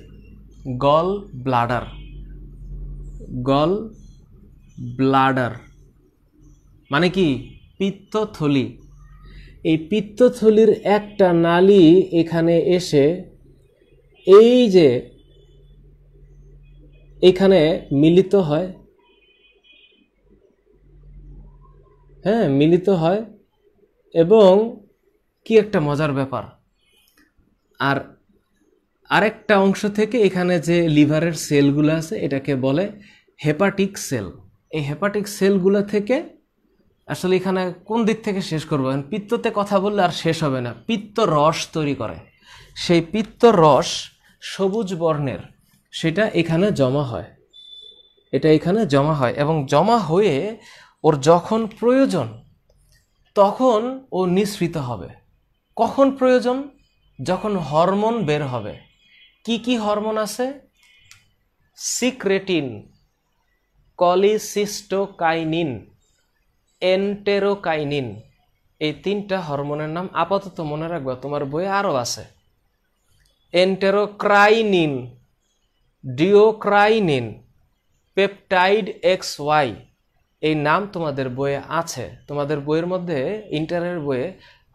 গল ব্লাডার গল ব্লাডার মানে কি পিত্তথলি এই পিত্তথলির একটা নালি এখানে এসে এই যে এখানে মিলিত হয় হ্যাঁ মিলিত হয় এবং কি একটা মজার ব্যাপার আর আরেকটা অংশ থেকে এখানে যে লিভারের সেলগুলো আছে এটাকে বলে হেপাটিক সেল এই হেপাটিক সেলগুলো থেকে আসলে এখানে কোন দিক থেকে শেষ করবো পিত্ততে কথা বললে আর শেষ হবে না পিত্ত রস তৈরি করে সেই পিত্ত রস সবুজ বর্ণের সেটা এখানে জমা হয় এটা এখানে জমা হয় এবং জমা হয়ে ওর যখন প্রয়োজন তখন ও নিঃসৃত হবে কখন প্রয়োজন যখন হরমোন বের হবে কি কি হরমোন আছে সিক্রেটিন কলিসিস্টোকাইনিন এন্টেরোকাইনিন এই তিনটা হরমোনের নাম আপাতত মনে রাখবা তোমার বইয়ে আরও আছে enterocrinin duocrinin peptide X Y এই নাম তোমাদের বইয়ে আছে তোমাদের বইয়ের মধ্যে ইন্টারের বইয়ে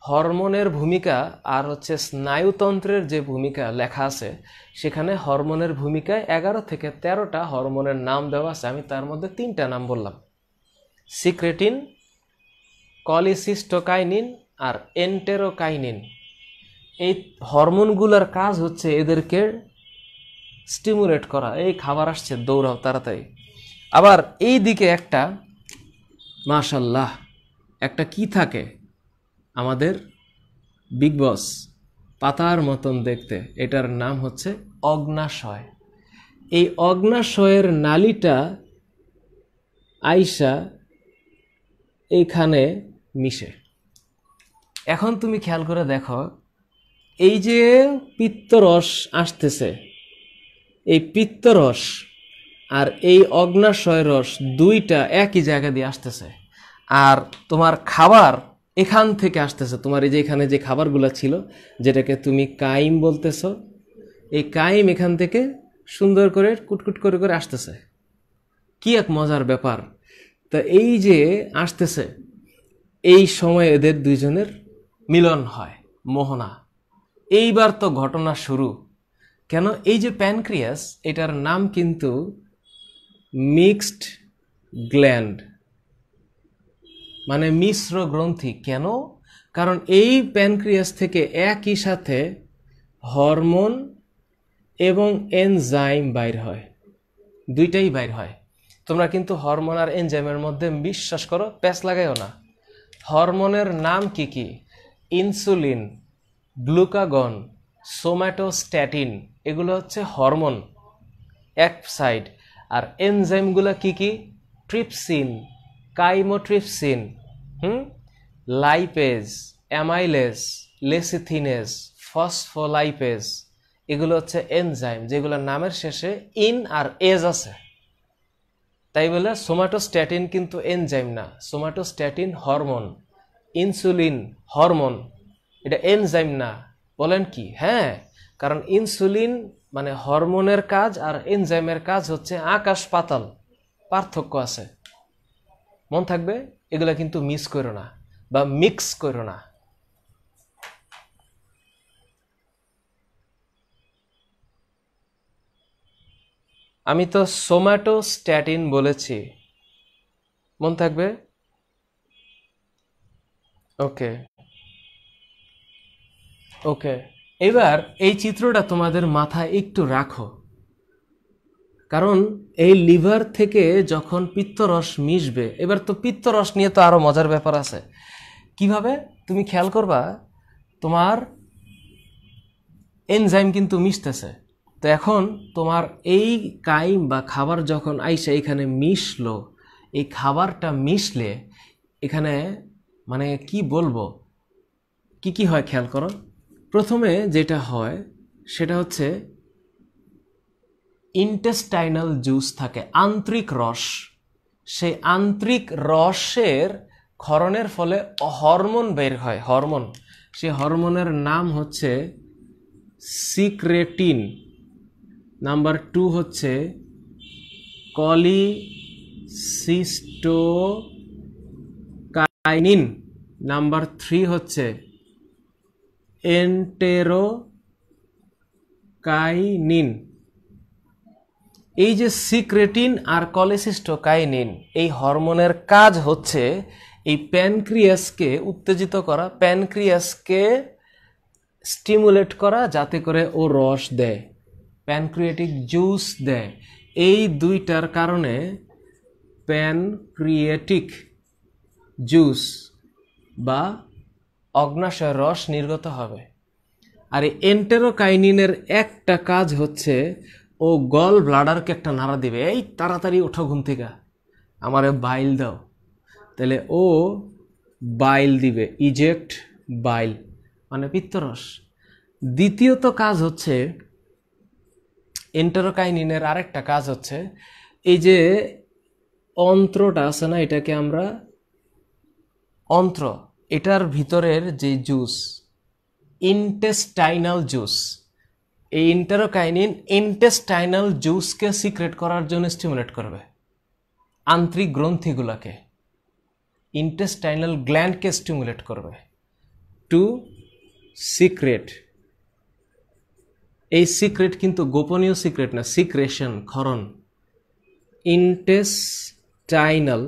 হরমোনের ভূমিকা আর হচ্ছে স্নায়ুতন্ত্রের যে ভূমিকা লেখা আছে সেখানে হরমোনের ভূমিকায় এগারো থেকে তেরোটা হরমোনের নাম দেওয়া আছে আমি তার মধ্যে তিনটা নাম বললাম সিক্রেটিন কলিসিস্টোকাইনিন আর এন্টেরোকাইনিন এই হরমোনগুলোর কাজ হচ্ছে এদেরকে স্টিমুলেট করা এই খাবার আসছে দৌড়াও তাড়াতাড়ি আবার এই দিকে একটা মাশাল্লাহ একটা কি থাকে আমাদের বিগ বস পাতার মতন দেখতে এটার নাম হচ্ছে অগ্নাশয় এই অগ্নাশয়ের নালিটা আইসা এইখানে মিশে এখন তুমি খেয়াল করে দেখো এই যে পিত্তরস আসতেছে এই পিত্তরস আর এই অগ্নাশয় রস দুইটা একই জায়গা দিয়ে আসতেছে আর তোমার খাবার এখান থেকে আসতেছে তোমার এই যে এখানে যে খাবারগুলো ছিল যেটাকে তুমি কাইম বলতেছ এই কাইম এখান থেকে সুন্দর করে কুটকুট করে করে আসতেছে কি এক মজার ব্যাপার তা এই যে আসতেছে এই সময় এদের দুইজনের মিলন হয় মোহনা এইবার তো ঘটনা শুরু কেন এই যে প্যানক্রিয়াস এটার নাম কিন্তু মিক্সড গ্ল্যান্ড মানে মিশ্র গ্রন্থি কেন কারণ এই প্যানক্রিয়াস থেকে একই সাথে হরমোন এবং এনজাইম বাইর হয় দুইটাই বাইর হয় তোমরা কিন্তু হরমোন আর এনজাইমের মধ্যে বিশ্বাস করো প্যাচ লাগাইও না হরমোনের নাম কি কি ইনসুলিন গ্লুকাগন সোম্যাটোস্ট্যাটিন এগুলো হচ্ছে হরমোন এক সাইড আর এনজাইমগুলো কি কি trypsin chymotrypsin hmm lipase amylase lecithinase phospholipase এগুলো হচ্ছে এনজাইম যেগুলো নামের শেষে ইন আর এজ আছে তাই বলে সোমাটোস্ট্যাটিন কিন্তু এনজাইম না সোমাটোস্ট্যাটিন হরমোন ইনসুলিন হরমোন এটা এনজাইম না বলেন কি হ্যাঁ কারণ ইনসুলিন মানে হরমোনের কাজ আর এনজাইমের কাজ হচ্ছে আকাশ পাতাল পার্থক্য আছে মন থাকবে এগুলা কিন্তু মিস করো না বা মিক্স করো না আমি তো স্ট্যাটিন বলেছি মন থাকবে ওকে ওকে এবার এই চিত্রটা তোমাদের মাথায় একটু রাখো কারণ এই লিভার থেকে যখন পিত্তরস মিশবে এবার তো পিত্তরস নিয়ে তো আরও মজার ব্যাপার আছে কিভাবে তুমি খেয়াল করবা তোমার এনজাইম কিন্তু মিশতেছে তো এখন তোমার এই কাইম বা খাবার যখন আইসা এখানে মিশলো এই খাবারটা মিশলে এখানে মানে কি বলবো কি কি হয় খেয়াল করো প্রথমে যেটা হয় সেটা হচ্ছে ইন্টেস্টাইনাল জুস থাকে আন্তরিক রস সেই আন্তরিক রসের ক্ষরণের ফলে হরমোন বের হয় হরমোন সে হরমোনের নাম হচ্ছে সিক্রেটিন নাম্বার টু হচ্ছে কাইনিন নাম্বার থ্রি হচ্ছে এন্টেরোকাইনিন এই যে সিক্রেটিন আর কলেসিস্টোকাইনিন এই হরমোনের কাজ হচ্ছে এই প্যানক্রিয়াসকে উত্তেজিত করা প্যানক্রিয়াসকে স্টিমুলেট করা যাতে করে ও রস দেয় প্যানক্রিয়েটিক জুস দেয় এই দুইটার কারণে প্যানক্রিয়েটিক জুস বা অগ্নাশয় রস নির্গত হবে আর এই এন্টেরোকাইনিনের একটা কাজ হচ্ছে ও গল ব্লাডারকে একটা নাড়া দেবে এই তাড়াতাড়ি ওঠো ঘুম থেকে আমার বাইল দাও তাহলে ও বাইল দিবে ইজেক্ট বাইল মানে পিত্তরস দ্বিতীয়ত কাজ হচ্ছে এন্টারোকাইনিনের আরেকটা কাজ হচ্ছে এই যে অন্ত্রটা আছে না এটাকে আমরা অন্ত্র এটার ভিতরের যে জুস ইনটেস্টাইনাল জুস এই ইন্টারোকাইনিন ইনটেস্টাইনাল জুসকে সিক্রেট করার জন্য স্টিমুলেট করবে আন্তরিক গ্রন্থিগুলোকে ইনটেস্টাইনাল গ্ল্যান্ডকে স্টিমুলেট করবে টু সিক্রেট এই সিক্রেট কিন্তু গোপনীয় সিক্রেট না সিক্রেশন খরণ ইনটেস্টাইনাল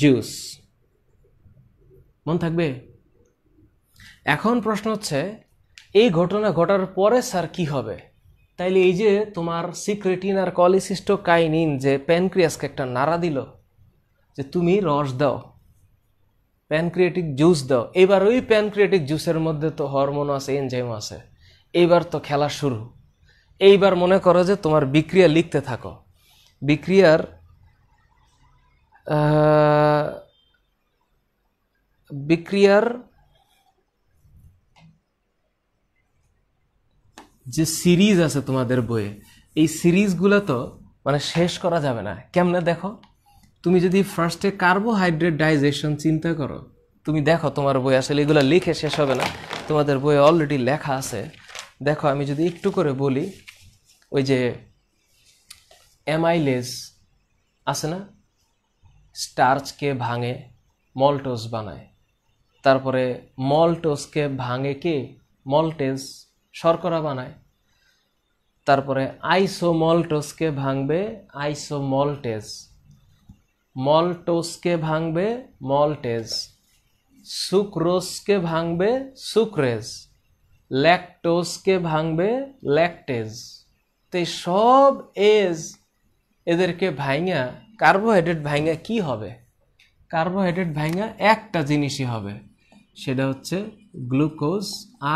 জুস মন থাকবে এখন প্রশ্ন হচ্ছে এই ঘটনা ঘটার পরে স্যার কি হবে তাইলে এই যে তোমার সিক্রেটিন আর কলিসিস্ট কাইনিন যে প্যানক্রিয়াসকে একটা নাড়া দিল যে তুমি রস দাও প্যানক্রিয়েটিক জুস দাও এবার ওই প্যানক্রিয়েটিক জুসের মধ্যে তো হরমোন আছে এনজাইম আছে এইবার তো খেলা শুরু এইবার মনে করো যে তোমার বিক্রিয়া লিখতে থাকো বিক্রিয়ার বিক্রিয়ার যে সিরিজ আছে তোমাদের বইয়ে এই সিরিজগুলো তো মানে শেষ করা যাবে না কেমনে দেখো তুমি যদি ফার্স্টে কার্বোহাইড্রেট ডাইজেশন চিন্তা করো তুমি দেখো তোমার বই আসলে এগুলো লিখে শেষ হবে না তোমাদের বইয়ে অলরেডি লেখা আছে দেখো আমি যদি একটু করে বলি ওই যে অ্যামাইলেজ আছে না স্টার্চকে ভাঙে মল্টোস বানায় তারপরে মল্টোসকে ভাঙে কে মল্টেজ শর্করা বানায় তারপরে আইসো টোসকে ভাঙবে আইসো মল মল্টোসকে ভাঙবে মল্টেজ সুক্রোসকে ভাঙবে সুক্রেস ল্যাকটোসকে ভাঙবে ল্যাকটেস তো সব এজ এদেরকে ভাইঙা কার্বোহাইড্রেট ভাইঙা কি হবে কার্বোহাইড্রেট ভাইঙা একটা জিনিসই হবে সেটা হচ্ছে গ্লুকোজ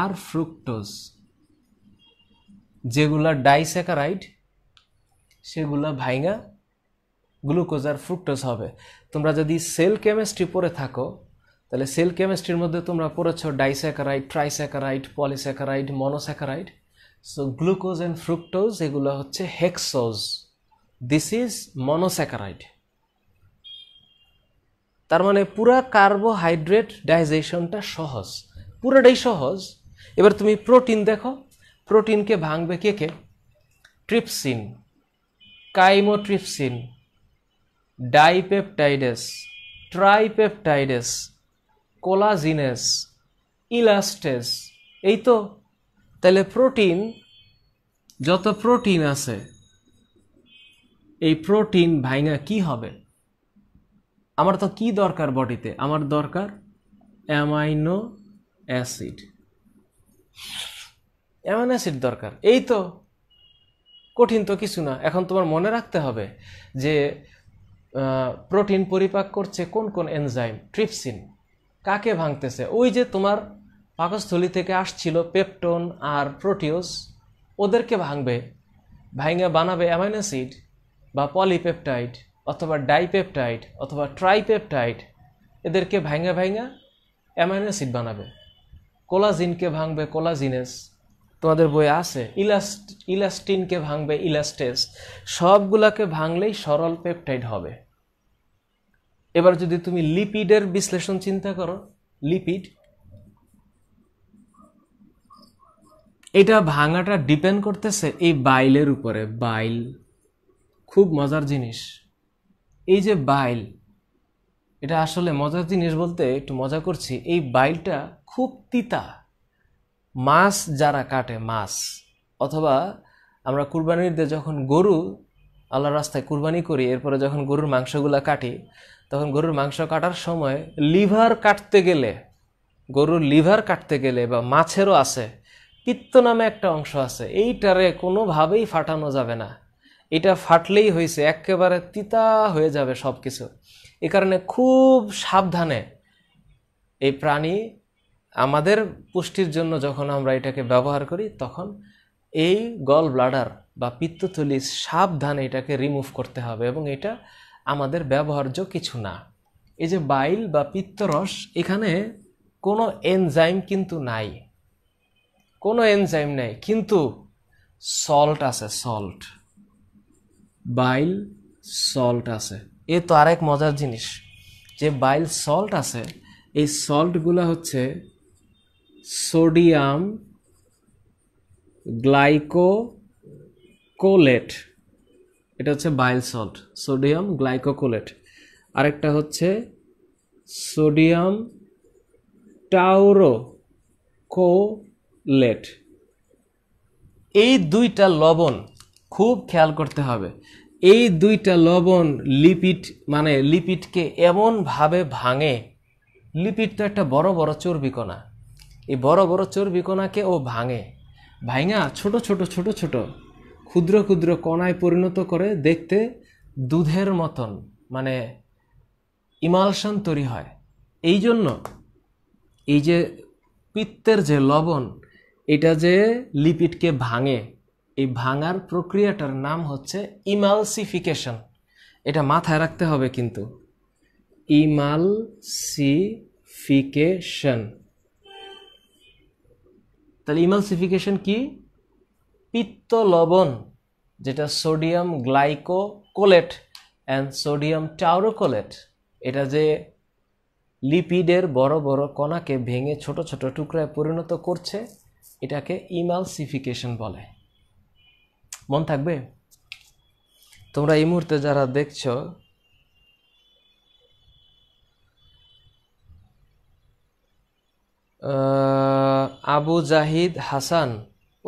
আর ফ্রুক্টোজ যেগুলা ডাইসেকারাইড সেগুলা ভাইঙা গ্লুকোজ আর ফ্রুক্টোজ হবে তোমরা যদি সেল কেমিস্ট্রি পড়ে থাকো তাহলে সেল কেমিস্ট্রির মধ্যে তোমরা পড়েছ disaccharide trisaccharide polysaccharide monosaccharide so glucose and fructose এগুলো হচ্ছে হেক্সোজ দিস ইজ মনোস্যাকারাইড তার মানে পুরা কার্বোহাইড্রেট ডাইজেশনটা সহজ পুরোটাই সহজ এবার তুমি প্রোটিন দেখো প্রোটিনকে ভাঙবে কে কে trypsin chymotrypsin dipeptidase tripeptidase collagenase elastase এই তো তাহলে প্রোটিন যত প্রোটিন আছে এই প্রোটিন ভাইঙা কি হবে আমার তো কি দরকার বডিতে আমার দরকার অ্যামাইনো অ্যাসিড অ্যামাইনো অ্যাসিড দরকার এই তো কঠিন তো কিছু না এখন তোমার মনে রাখতে হবে যে প্রোটিন পরিপাক করছে কোন কোন এনজাইম ট্রিপসিন কাকে ভাঙতেছে ওই যে তোমার পাকস্থলী থেকে আসছিল পেপটন আর প্রোটিওস ওদেরকে ভাঙবে ভাঙে বানাবে অ্যামাইনো অ্যাসিড বা পলিপেপটাইড অথবা ডাইপেপটাইড অথবা ট্রাইপেপটাইড এদেরকে ভাঙা ভাঙা অ্যামাইনো অ্যাসিড বানাবে কোলাজিনকে ভাঙবে কোলাজিনেস তোমাদের বই আছে ইলাস্ট ইলাস্টিনকে ভাঙবে ইলাস্টেস সবগুলাকে ভাঙলেই সরল পেপটাইড হবে এবার যদি তুমি লিপিডের বিশ্লেষণ চিন্তা করো লিপিড এটা ভাঙাটা ডিপেন্ড করতেছে এই বাইলের উপরে বাইল খুব মজার জিনিস এই যে বাইল এটা আসলে মজার জিনিস বলতে একটু মজা করছি এই বাইলটা খুব তিতা মাছ যারা কাটে মাছ অথবা আমরা কুরবানির দিয়ে যখন গরু আল্লাহর রাস্তায় কুরবানি করি এরপরে যখন গরুর মাংসগুলো কাটি তখন গরুর মাংস কাটার সময় লিভার কাটতে গেলে গরুর লিভার কাটতে গেলে বা মাছেরও আছে পিত্ত নামে একটা অংশ আছে এইটারে কোনোভাবেই ফাটানো যাবে না এটা ফাটলেই হয়েছে একেবারে তিতা হয়ে যাবে সব কিছু এ কারণে খুব সাবধানে এই প্রাণী আমাদের পুষ্টির জন্য যখন আমরা এটাকে ব্যবহার করি তখন এই গল ব্লাডার বা পিত্তথলি সাবধানে এটাকে রিমুভ করতে হবে এবং এটা আমাদের ব্যবহার্য কিছু না এই যে বাইল বা পিত্তরস এখানে কোনো এনজাইম কিন্তু নাই কোনো এনজাইম নেই কিন্তু সল্ট আছে সল্ট বাইল সল্ট আছে এ তো আরেক মজার জিনিস যে বাইল সল্ট আছে এই সল্টগুলো হচ্ছে সোডিয়াম গ্লাইকো কোলেট এটা হচ্ছে বাইল সল্ট সোডিয়াম গ্লাইকোকোলেট আরেকটা হচ্ছে সোডিয়াম টাউরো কোলেট এই দুইটা লবণ খুব খেয়াল করতে হবে এই দুইটা লবণ লিপিড মানে লিপিডকে এমনভাবে ভাঙে লিপিড তো একটা বড় বড় চর্বিকণা এই বড় বড় চর্বিকণাকে ও ভাঙে ভাঙা ছোট ছোট ছোট ছোট ক্ষুদ্র ক্ষুদ্র কণায় পরিণত করে দেখতে দুধের মতন মানে ইমালশন তৈরি হয় এই জন্য এই যে পিত্তের যে লবণ এটা যে লিপিডকে ভাঙে এই ভাঙার প্রক্রিয়াটার নাম হচ্ছে ইমালসিফিকেশন এটা মাথায় রাখতে হবে কিন্তু ইমালসিফিকেশন তাহলে ইমালসিফিকেশন কি পিত্ত লবণ যেটা sodium glycocholate and sodium taurocholate এটা যে লিপিডের বড় বড় কণাকে ভেঙে ছোট ছোট টুকরায় পরিণত করছে এটাকে ইমালসিফিকেশন বলে মন থাকবে তোমরা এই মুহূর্তে যারা দেখছ আবু জাহিদ হাসান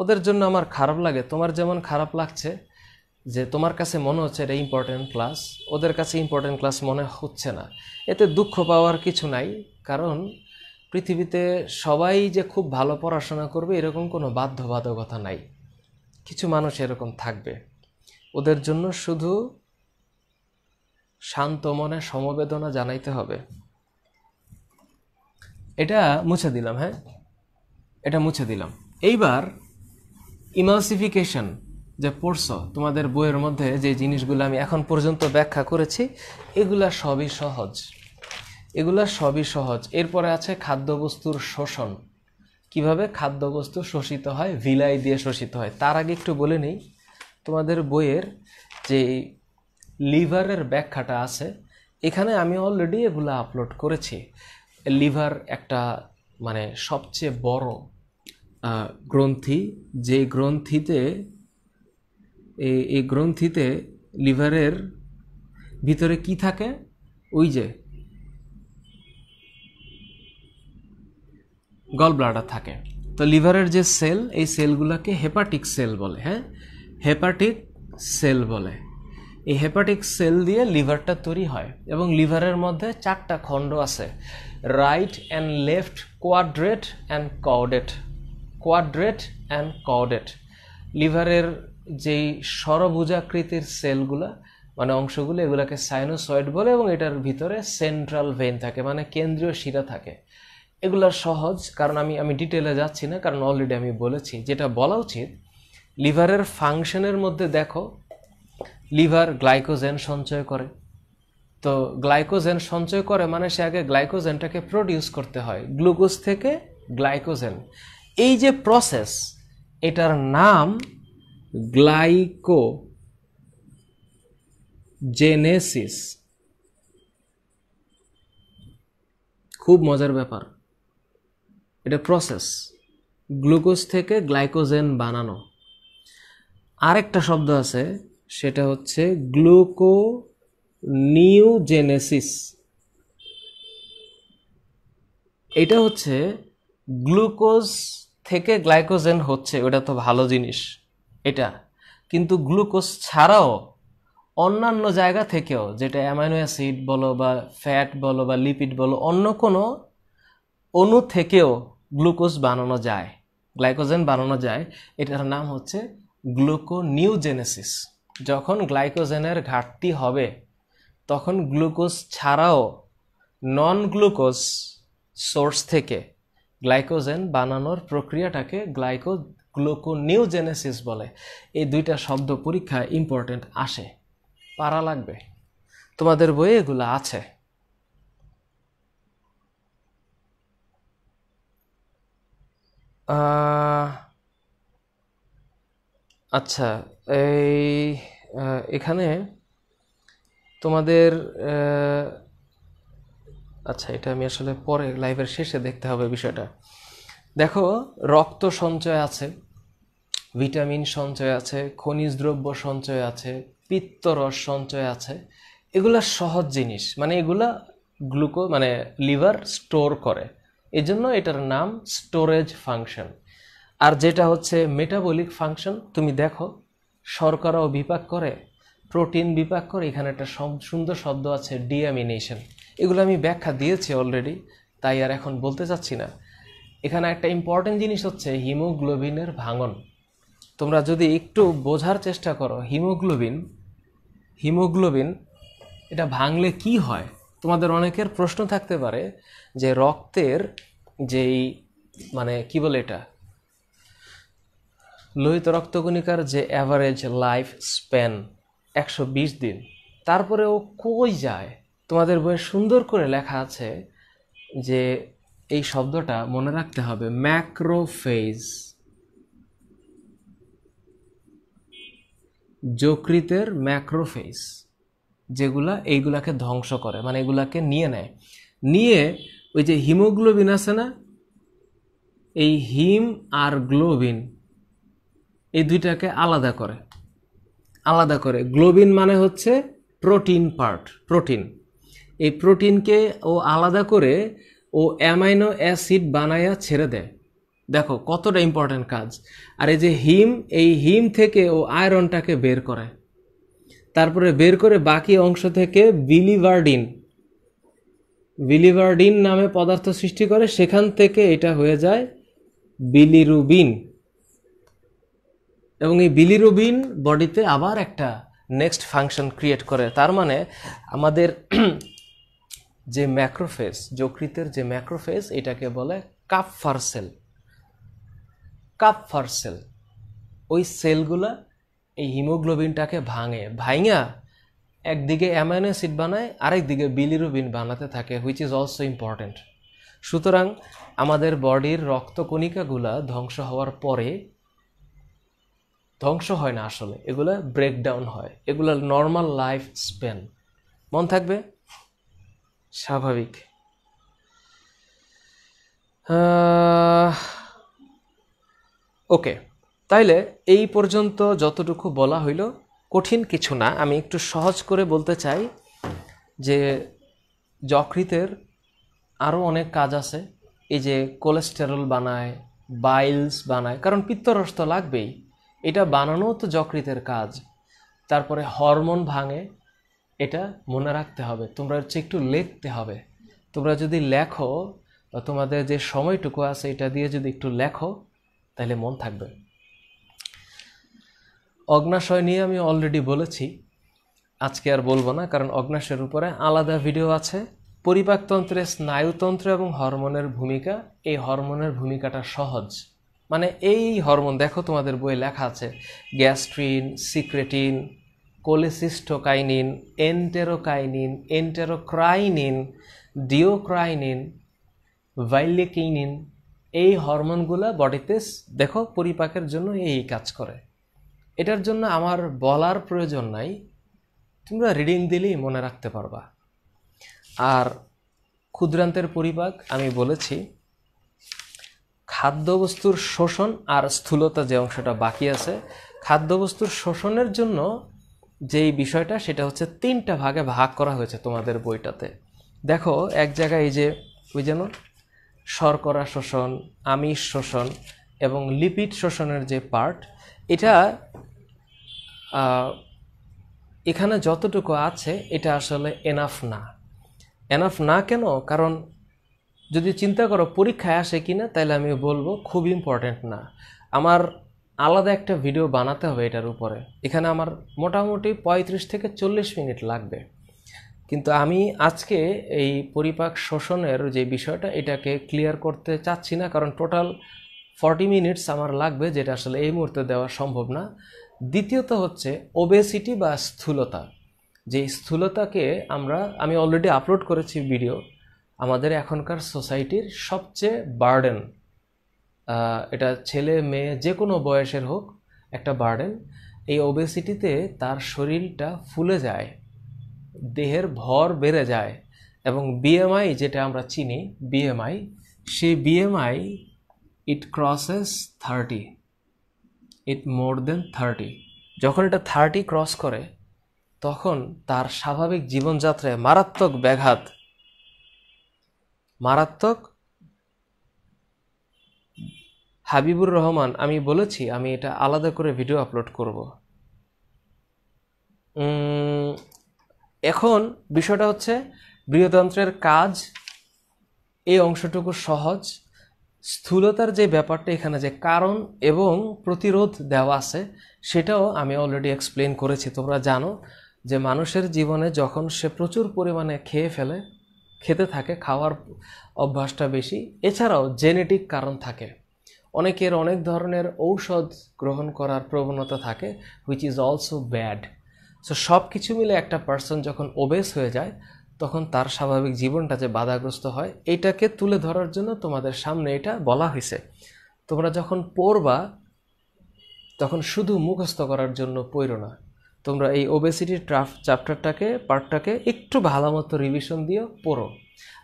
ওদের জন্য আমার খারাপ লাগে তোমার যেমন খারাপ লাগছে যে তোমার কাছে মনে হচ্ছে এটা ইম্পর্টেন্ট ক্লাস ওদের কাছে ইম্পর্টেন্ট ক্লাস মনে হচ্ছে না এতে দুঃখ পাওয়ার কিছু নাই কারণ পৃথিবীতে সবাই যে খুব ভালো পড়াশোনা করবে এরকম কোনো বাধ্যবাধকতা নাই কিছু মানুষ এরকম থাকবে ওদের জন্য শুধু শান্ত মনে সমবেদনা জানাইতে হবে এটা মুছে দিলাম হ্যাঁ এটা মুছে দিলাম এইবার ইমালসিফিকেশন যে পড়ছ তোমাদের বইয়ের মধ্যে যে জিনিসগুলো আমি এখন পর্যন্ত ব্যাখ্যা করেছি এগুলা সবই সহজ এগুলা সবই সহজ এরপরে আছে খাদ্যবস্তুর শোষণ কিভাবে খাদ্যবস্তু শোষিত হয় ভিলাই দিয়ে শোষিত হয় তার আগে একটু বলে নেই তোমাদের বইয়ের যে লিভারের ব্যাখ্যাটা আছে এখানে আমি অলরেডি এগুলো আপলোড করেছি লিভার একটা মানে সবচেয়ে বড় গ্রন্থি যে গ্রন্থিতে এই গ্রন্থিতে লিভারের ভিতরে কি থাকে ওই যে গল ব্লাডার থাকে তো লিভারের যে সেল এই সেলগুলোকে হেপাটিক সেল বলে হ্যাঁ হেপাটিক সেল বলে এই হেপাটিক সেল দিয়ে লিভারটা তৈরি হয় এবং লিভারের মধ্যে চারটা খণ্ড আছে right and left quadrate and caudate quadrate and caudate লিভারের যেই সরভুজাকৃতির সেলগুলা মানে অংশগুলো এগুলাকে সাইনোসয়েড বলে এবং এটার ভিতরে সেন্ট্রাল ভেন থাকে মানে কেন্দ্রীয় শিরা থাকে এগুলো সহজ কারণ আমি আমি ডিটেলে যাচ্ছি না কারণ অলরেডি আমি বলেছি যেটা বলা উচিত লিভারের ফাংশনের মধ্যে দেখো লিভার গ্লাইকোজেন সঞ্চয় করে তো গ্লাইকোজেন সঞ্চয় করে মানে সে আগে গ্লাইকোজেনটাকে প্রডিউস করতে হয় গ্লুকোজ থেকে গ্লাইকোজেন এই যে প্রসেস এটার নাম গ্লাইকো জেনেসিস খুব মজার ব্যাপার এটা প্রসেস গ্লুকোজ থেকে গ্লাইকোজেন বানানো আরেকটা শব্দ আছে সেটা হচ্ছে গ্লুকো নিউজেনেসিস এটা হচ্ছে গ্লুকোজ থেকে গ্লাইকোজেন হচ্ছে ওটা তো ভালো জিনিস এটা কিন্তু গ্লুকোজ ছাড়াও অন্যান্য জায়গা থেকেও যেটা অ্যামাইনো অ্যাসিড বলো বা ফ্যাট বলো বা লিপিড বলো অন্য কোনো অণু থেকেও গ্লুকোজ বানানো যায় গ্লাইকোজেন বানানো যায় এটার নাম হচ্ছে গ্লুকোনিউজেনেসিস যখন গ্লাইকোজেনের ঘাটতি হবে তখন গ্লুকোজ ছাড়াও নন গ্লুকোজ সোর্স থেকে গ্লাইকোজেন বানানোর প্রক্রিয়াটাকে গ্লাইকো গ্লুকোনিউজেনেসিস বলে এই দুইটা শব্দ পরীক্ষায় ইম্পর্টেন্ট আসে পারা লাগবে তোমাদের বইয়ে এগুলো আছে আচ্ছা এই এখানে তোমাদের আচ্ছা এটা আমি আসলে পরে লাইভের শেষে দেখতে হবে বিষয়টা দেখো রক্ত সঞ্চয় আছে ভিটামিন সঞ্চয় আছে খনিজ দ্রব্য সঞ্চয় আছে পিত্তরস সঞ্চয় আছে এগুলা সহজ জিনিস মানে এগুলা গ্লুকো মানে লিভার স্টোর করে এজন্য এটার নাম স্টোরেজ ফাংশন আর যেটা হচ্ছে মেটাবলিক ফাংশন তুমি দেখো শর্করাও বিপাক করে প্রোটিন বিপাক করে এখানে একটা সুন্দর শব্দ আছে ডিয়ামিনেশন এগুলো আমি ব্যাখ্যা দিয়েছি অলরেডি তাই আর এখন বলতে চাচ্ছি না এখানে একটা ইম্পর্টেন্ট জিনিস হচ্ছে হিমোগ্লোবিনের ভাঙন তোমরা যদি একটু বোঝার চেষ্টা করো হিমোগ্লোবিন হিমোগ্লোবিন এটা ভাঙলে কি হয় তোমাদের অনেকের প্রশ্ন থাকতে পারে যে রক্তের যেই মানে কি বলে এটা লোহিত রক্তকণিকার যে অ্যাভারেজ লাইফ স্প্যান একশো বিশ দিন তারপরে ও কই যায় তোমাদের বইয়ে সুন্দর করে লেখা আছে যে এই শব্দটা মনে রাখতে হবে ম্যাক্রোফেজ যকৃতের ম্যাক্রোফেজ যেগুলা এইগুলাকে ধ্বংস করে মানে এগুলাকে নিয়ে নেয় নিয়ে ওই যে হিমোগ্লোবিন আছে না এই হিম আর গ্লোবিন এই দুইটাকে আলাদা করে আলাদা করে গ্লোবিন মানে হচ্ছে প্রোটিন পার্ট প্রোটিন এই প্রোটিনকে ও আলাদা করে ও অ্যামাইনো অ্যাসিড বানায়া ছেড়ে দেয় দেখো কতটা ইম্পর্ট্যান্ট কাজ আর এই যে হিম এই হিম থেকে ও আয়রনটাকে বের করে তারপরে বের করে বাকি অংশ থেকে বিলিভার্ডিন বিলিভার্ডিন নামে পদার্থ সৃষ্টি করে সেখান থেকে এটা হয়ে যায় বিলিরুবিন এবং এই বিলিরুবিন বডিতে আবার একটা নেক্সট ফাংশন ক্রিয়েট করে তার মানে আমাদের যে ম্যাক্রোফেস যকৃতের যে ম্যাক্রোফেস এটাকে বলে কাপ ফার্সেল কাপ ফার্সেল ওই সেলগুলা এই হিমোগ্লোবিনটাকে ভাঙে ভাইঙা একদিকে অ্যামাইনো অ্যাসিড বানায় আরেকদিকে বিলিরুবিন বানাতে থাকে হুইচ ইজ অলসো ইম্পর্ট্যান্ট সুতরাং আমাদের বডির রক্তকণিকাগুলা ধ্বংস হওয়ার পরে ধ্বংস হয় না আসলে এগুলো ব্রেকডাউন হয় এগুলো নর্মাল লাইফ স্পেন মন থাকবে স্বাভাবিক ওকে তাইলে এই পর্যন্ত যতটুকু বলা হইল কঠিন কিছু না আমি একটু সহজ করে বলতে চাই যে যকৃতের আরও অনেক কাজ আছে এই যে কোলেস্টেরল বানায় বাইলস বানায় কারণ পিত্তরস তো লাগবেই এটা বানানো তো যকৃতের কাজ তারপরে হরমোন ভাঙে এটা মনে রাখতে হবে তোমরা হচ্ছে একটু লেখতে হবে তোমরা যদি লেখো বা তোমাদের যে সময়টুকু আছে এটা দিয়ে যদি একটু লেখো তাহলে মন থাকবে অগ্নাশয় নিয়ে আমি অলরেডি বলেছি আজকে আর বলবো না কারণ অগ্নাশয়ের উপরে আলাদা ভিডিও আছে পরিপাকতন্ত্রে স্নায়ুতন্ত্র এবং হরমোনের ভূমিকা এই হরমোনের ভূমিকাটা সহজ মানে এই হরমোন দেখো তোমাদের বই লেখা আছে gastrin secretin cholecystokinin enterokinin enterocrinin duocrinin villikinin এই হরমোনগুলো বডিতে দেখো পরিপাকের জন্য এই কাজ করে এটার জন্য আমার বলার প্রয়োজন নাই তোমরা রিডিং দিলেই মনে রাখতে পারবা আর ক্ষুদ্রান্তের পরিপাক আমি বলেছি খাদ্যবস্তুর শোষণ আর স্থূলতা যে অংশটা বাকি আছে খাদ্যবস্তুর শোষণের জন্য যেই বিষয়টা সেটা হচ্ছে তিনটা ভাগে ভাগ করা হয়েছে তোমাদের বইটাতে দেখো এক জায়গায় এই যে ওই যেন শর্করা শোষণ আমিষ শোষণ এবং লিপিড শোষণের যে পার্ট এটা এখানে যতটুকু আছে এটা আসলে এনাফ না এনাফ না কেন কারণ যদি চিন্তা করো পরীক্ষায় আসে কি না তাহলে আমি বলবো খুব ইম্পর্ট্যান্ট না আমার আলাদা একটা ভিডিও বানাতে হবে এটার উপরে এখানে আমার মোটামুটি ৩৫ থেকে চল্লিশ মিনিট লাগবে কিন্তু আমি আজকে এই পরিপাক শোষণের যে বিষয়টা এটাকে ক্লিয়ার করতে চাচ্ছি না কারণ টোটাল ফর্টি মিনিটস আমার লাগবে যেটা আসলে এই মুহূর্তে দেওয়া সম্ভব না দ্বিতীয়ত হচ্ছে ওবেসিটি বা স্থূলতা যে স্থূলতাকে আমরা আমি অলরেডি আপলোড করেছি ভিডিও আমাদের এখনকার সোসাইটির সবচেয়ে বার্ডেন এটা ছেলে মেয়ে যে কোনো বয়সের হোক একটা বার্ডেন এই ওবেসিটিতে তার শরীরটা ফুলে যায় দেহের ভর বেড়ে যায় এবং বিএমআই যেটা আমরা চিনি বিএমআই সেই BMI it crosses thirty it more than thirty যখন এটা থার্টি ক্রস করে তখন তার স্বাভাবিক জীবনযাত্রায় মারাত্মক ব্যাঘাত মারাত্মক হাবিবুর রহমান আমি বলেছি আমি এটা আলাদা করে ভিডিও আপলোড করব এখন বিষয়টা হচ্ছে বৃহতন্ত্রের কাজ এই অংশটুকু সহজ স্থূলতার যে ব্যাপারটা এখানে যে কারণ এবং প্রতিরোধ দেওয়া আছে সেটাও আমি অলরেডি এক্সপ্লেন করেছি তোমরা জানো যে মানুষের জীবনে যখন সে প্রচুর পরিমাণে খেয়ে ফেলে খেতে থাকে খাওয়ার অভ্যাসটা বেশি এছাড়াও জেনেটিক কারণ থাকে অনেকের অনেক ধরনের ঔষধ গ্রহণ করার প্রবণতা থাকে which is also bad so সব কিছু মিলে একটা পার্সন যখন ওবেস হয়ে যায় তখন তার স্বাভাবিক জীবনটা যে বাধাগ্রস্ত হয় এটাকে তুলে ধরার জন্য তোমাদের সামনে এটা বলা হয়েছে তোমরা যখন পড়বা তখন শুধু মুখস্থ করার জন্য পড়ো না তোমরা এই ওবেসিটির ট্রাফ চ্যাপ্টারটাকে পার্টটাকে একটু ভালো মতো রিভিশন দিয়ে পড়ো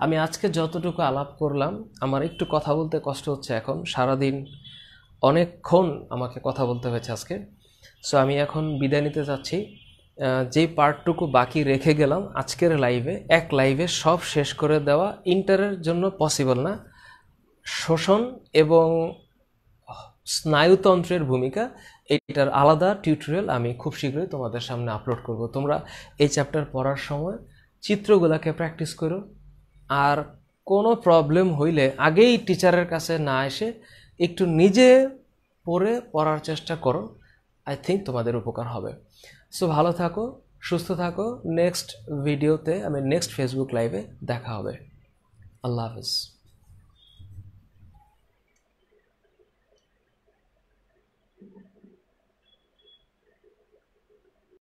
আমি আজকে যতটুকু আলাপ করলাম আমার একটু কথা বলতে কষ্ট হচ্ছে এখন সারাদিন অনেকক্ষণ আমাকে কথা বলতে হয়েছে আজকে সো আমি এখন বিদায় নিতে চাচ্ছি যে পার্টটুকু বাকি রেখে গেলাম আজকের লাইভে এক লাইভে সব শেষ করে দেওয়া ইন্টারের জন্য পসিবল না শোষণ এবং স্নায়ুতন্ত্রের ভূমিকা এটার আলাদা টিউটোরিয়াল আমি খুব শীঘ্রই তোমাদের সামনে আপলোড করব তোমরা এই চ্যাপ্টার পড়ার সময় চিত্রগুলোকে প্র্যাকটিস করো আর কোনো প্রবলেম হইলে আগেই টিচারের কাছে না এসে একটু নিজে পড়ে পড়ার চেষ্টা করো আই থিঙ্ক তোমাদের উপকার হবে সো ভালো থাকো সুস্থ থাকো নেক্সট ভিডিওতে আমি নেক্সট ফেসবুক লাইভে দেখা হবে আল্লাহ হাফিজ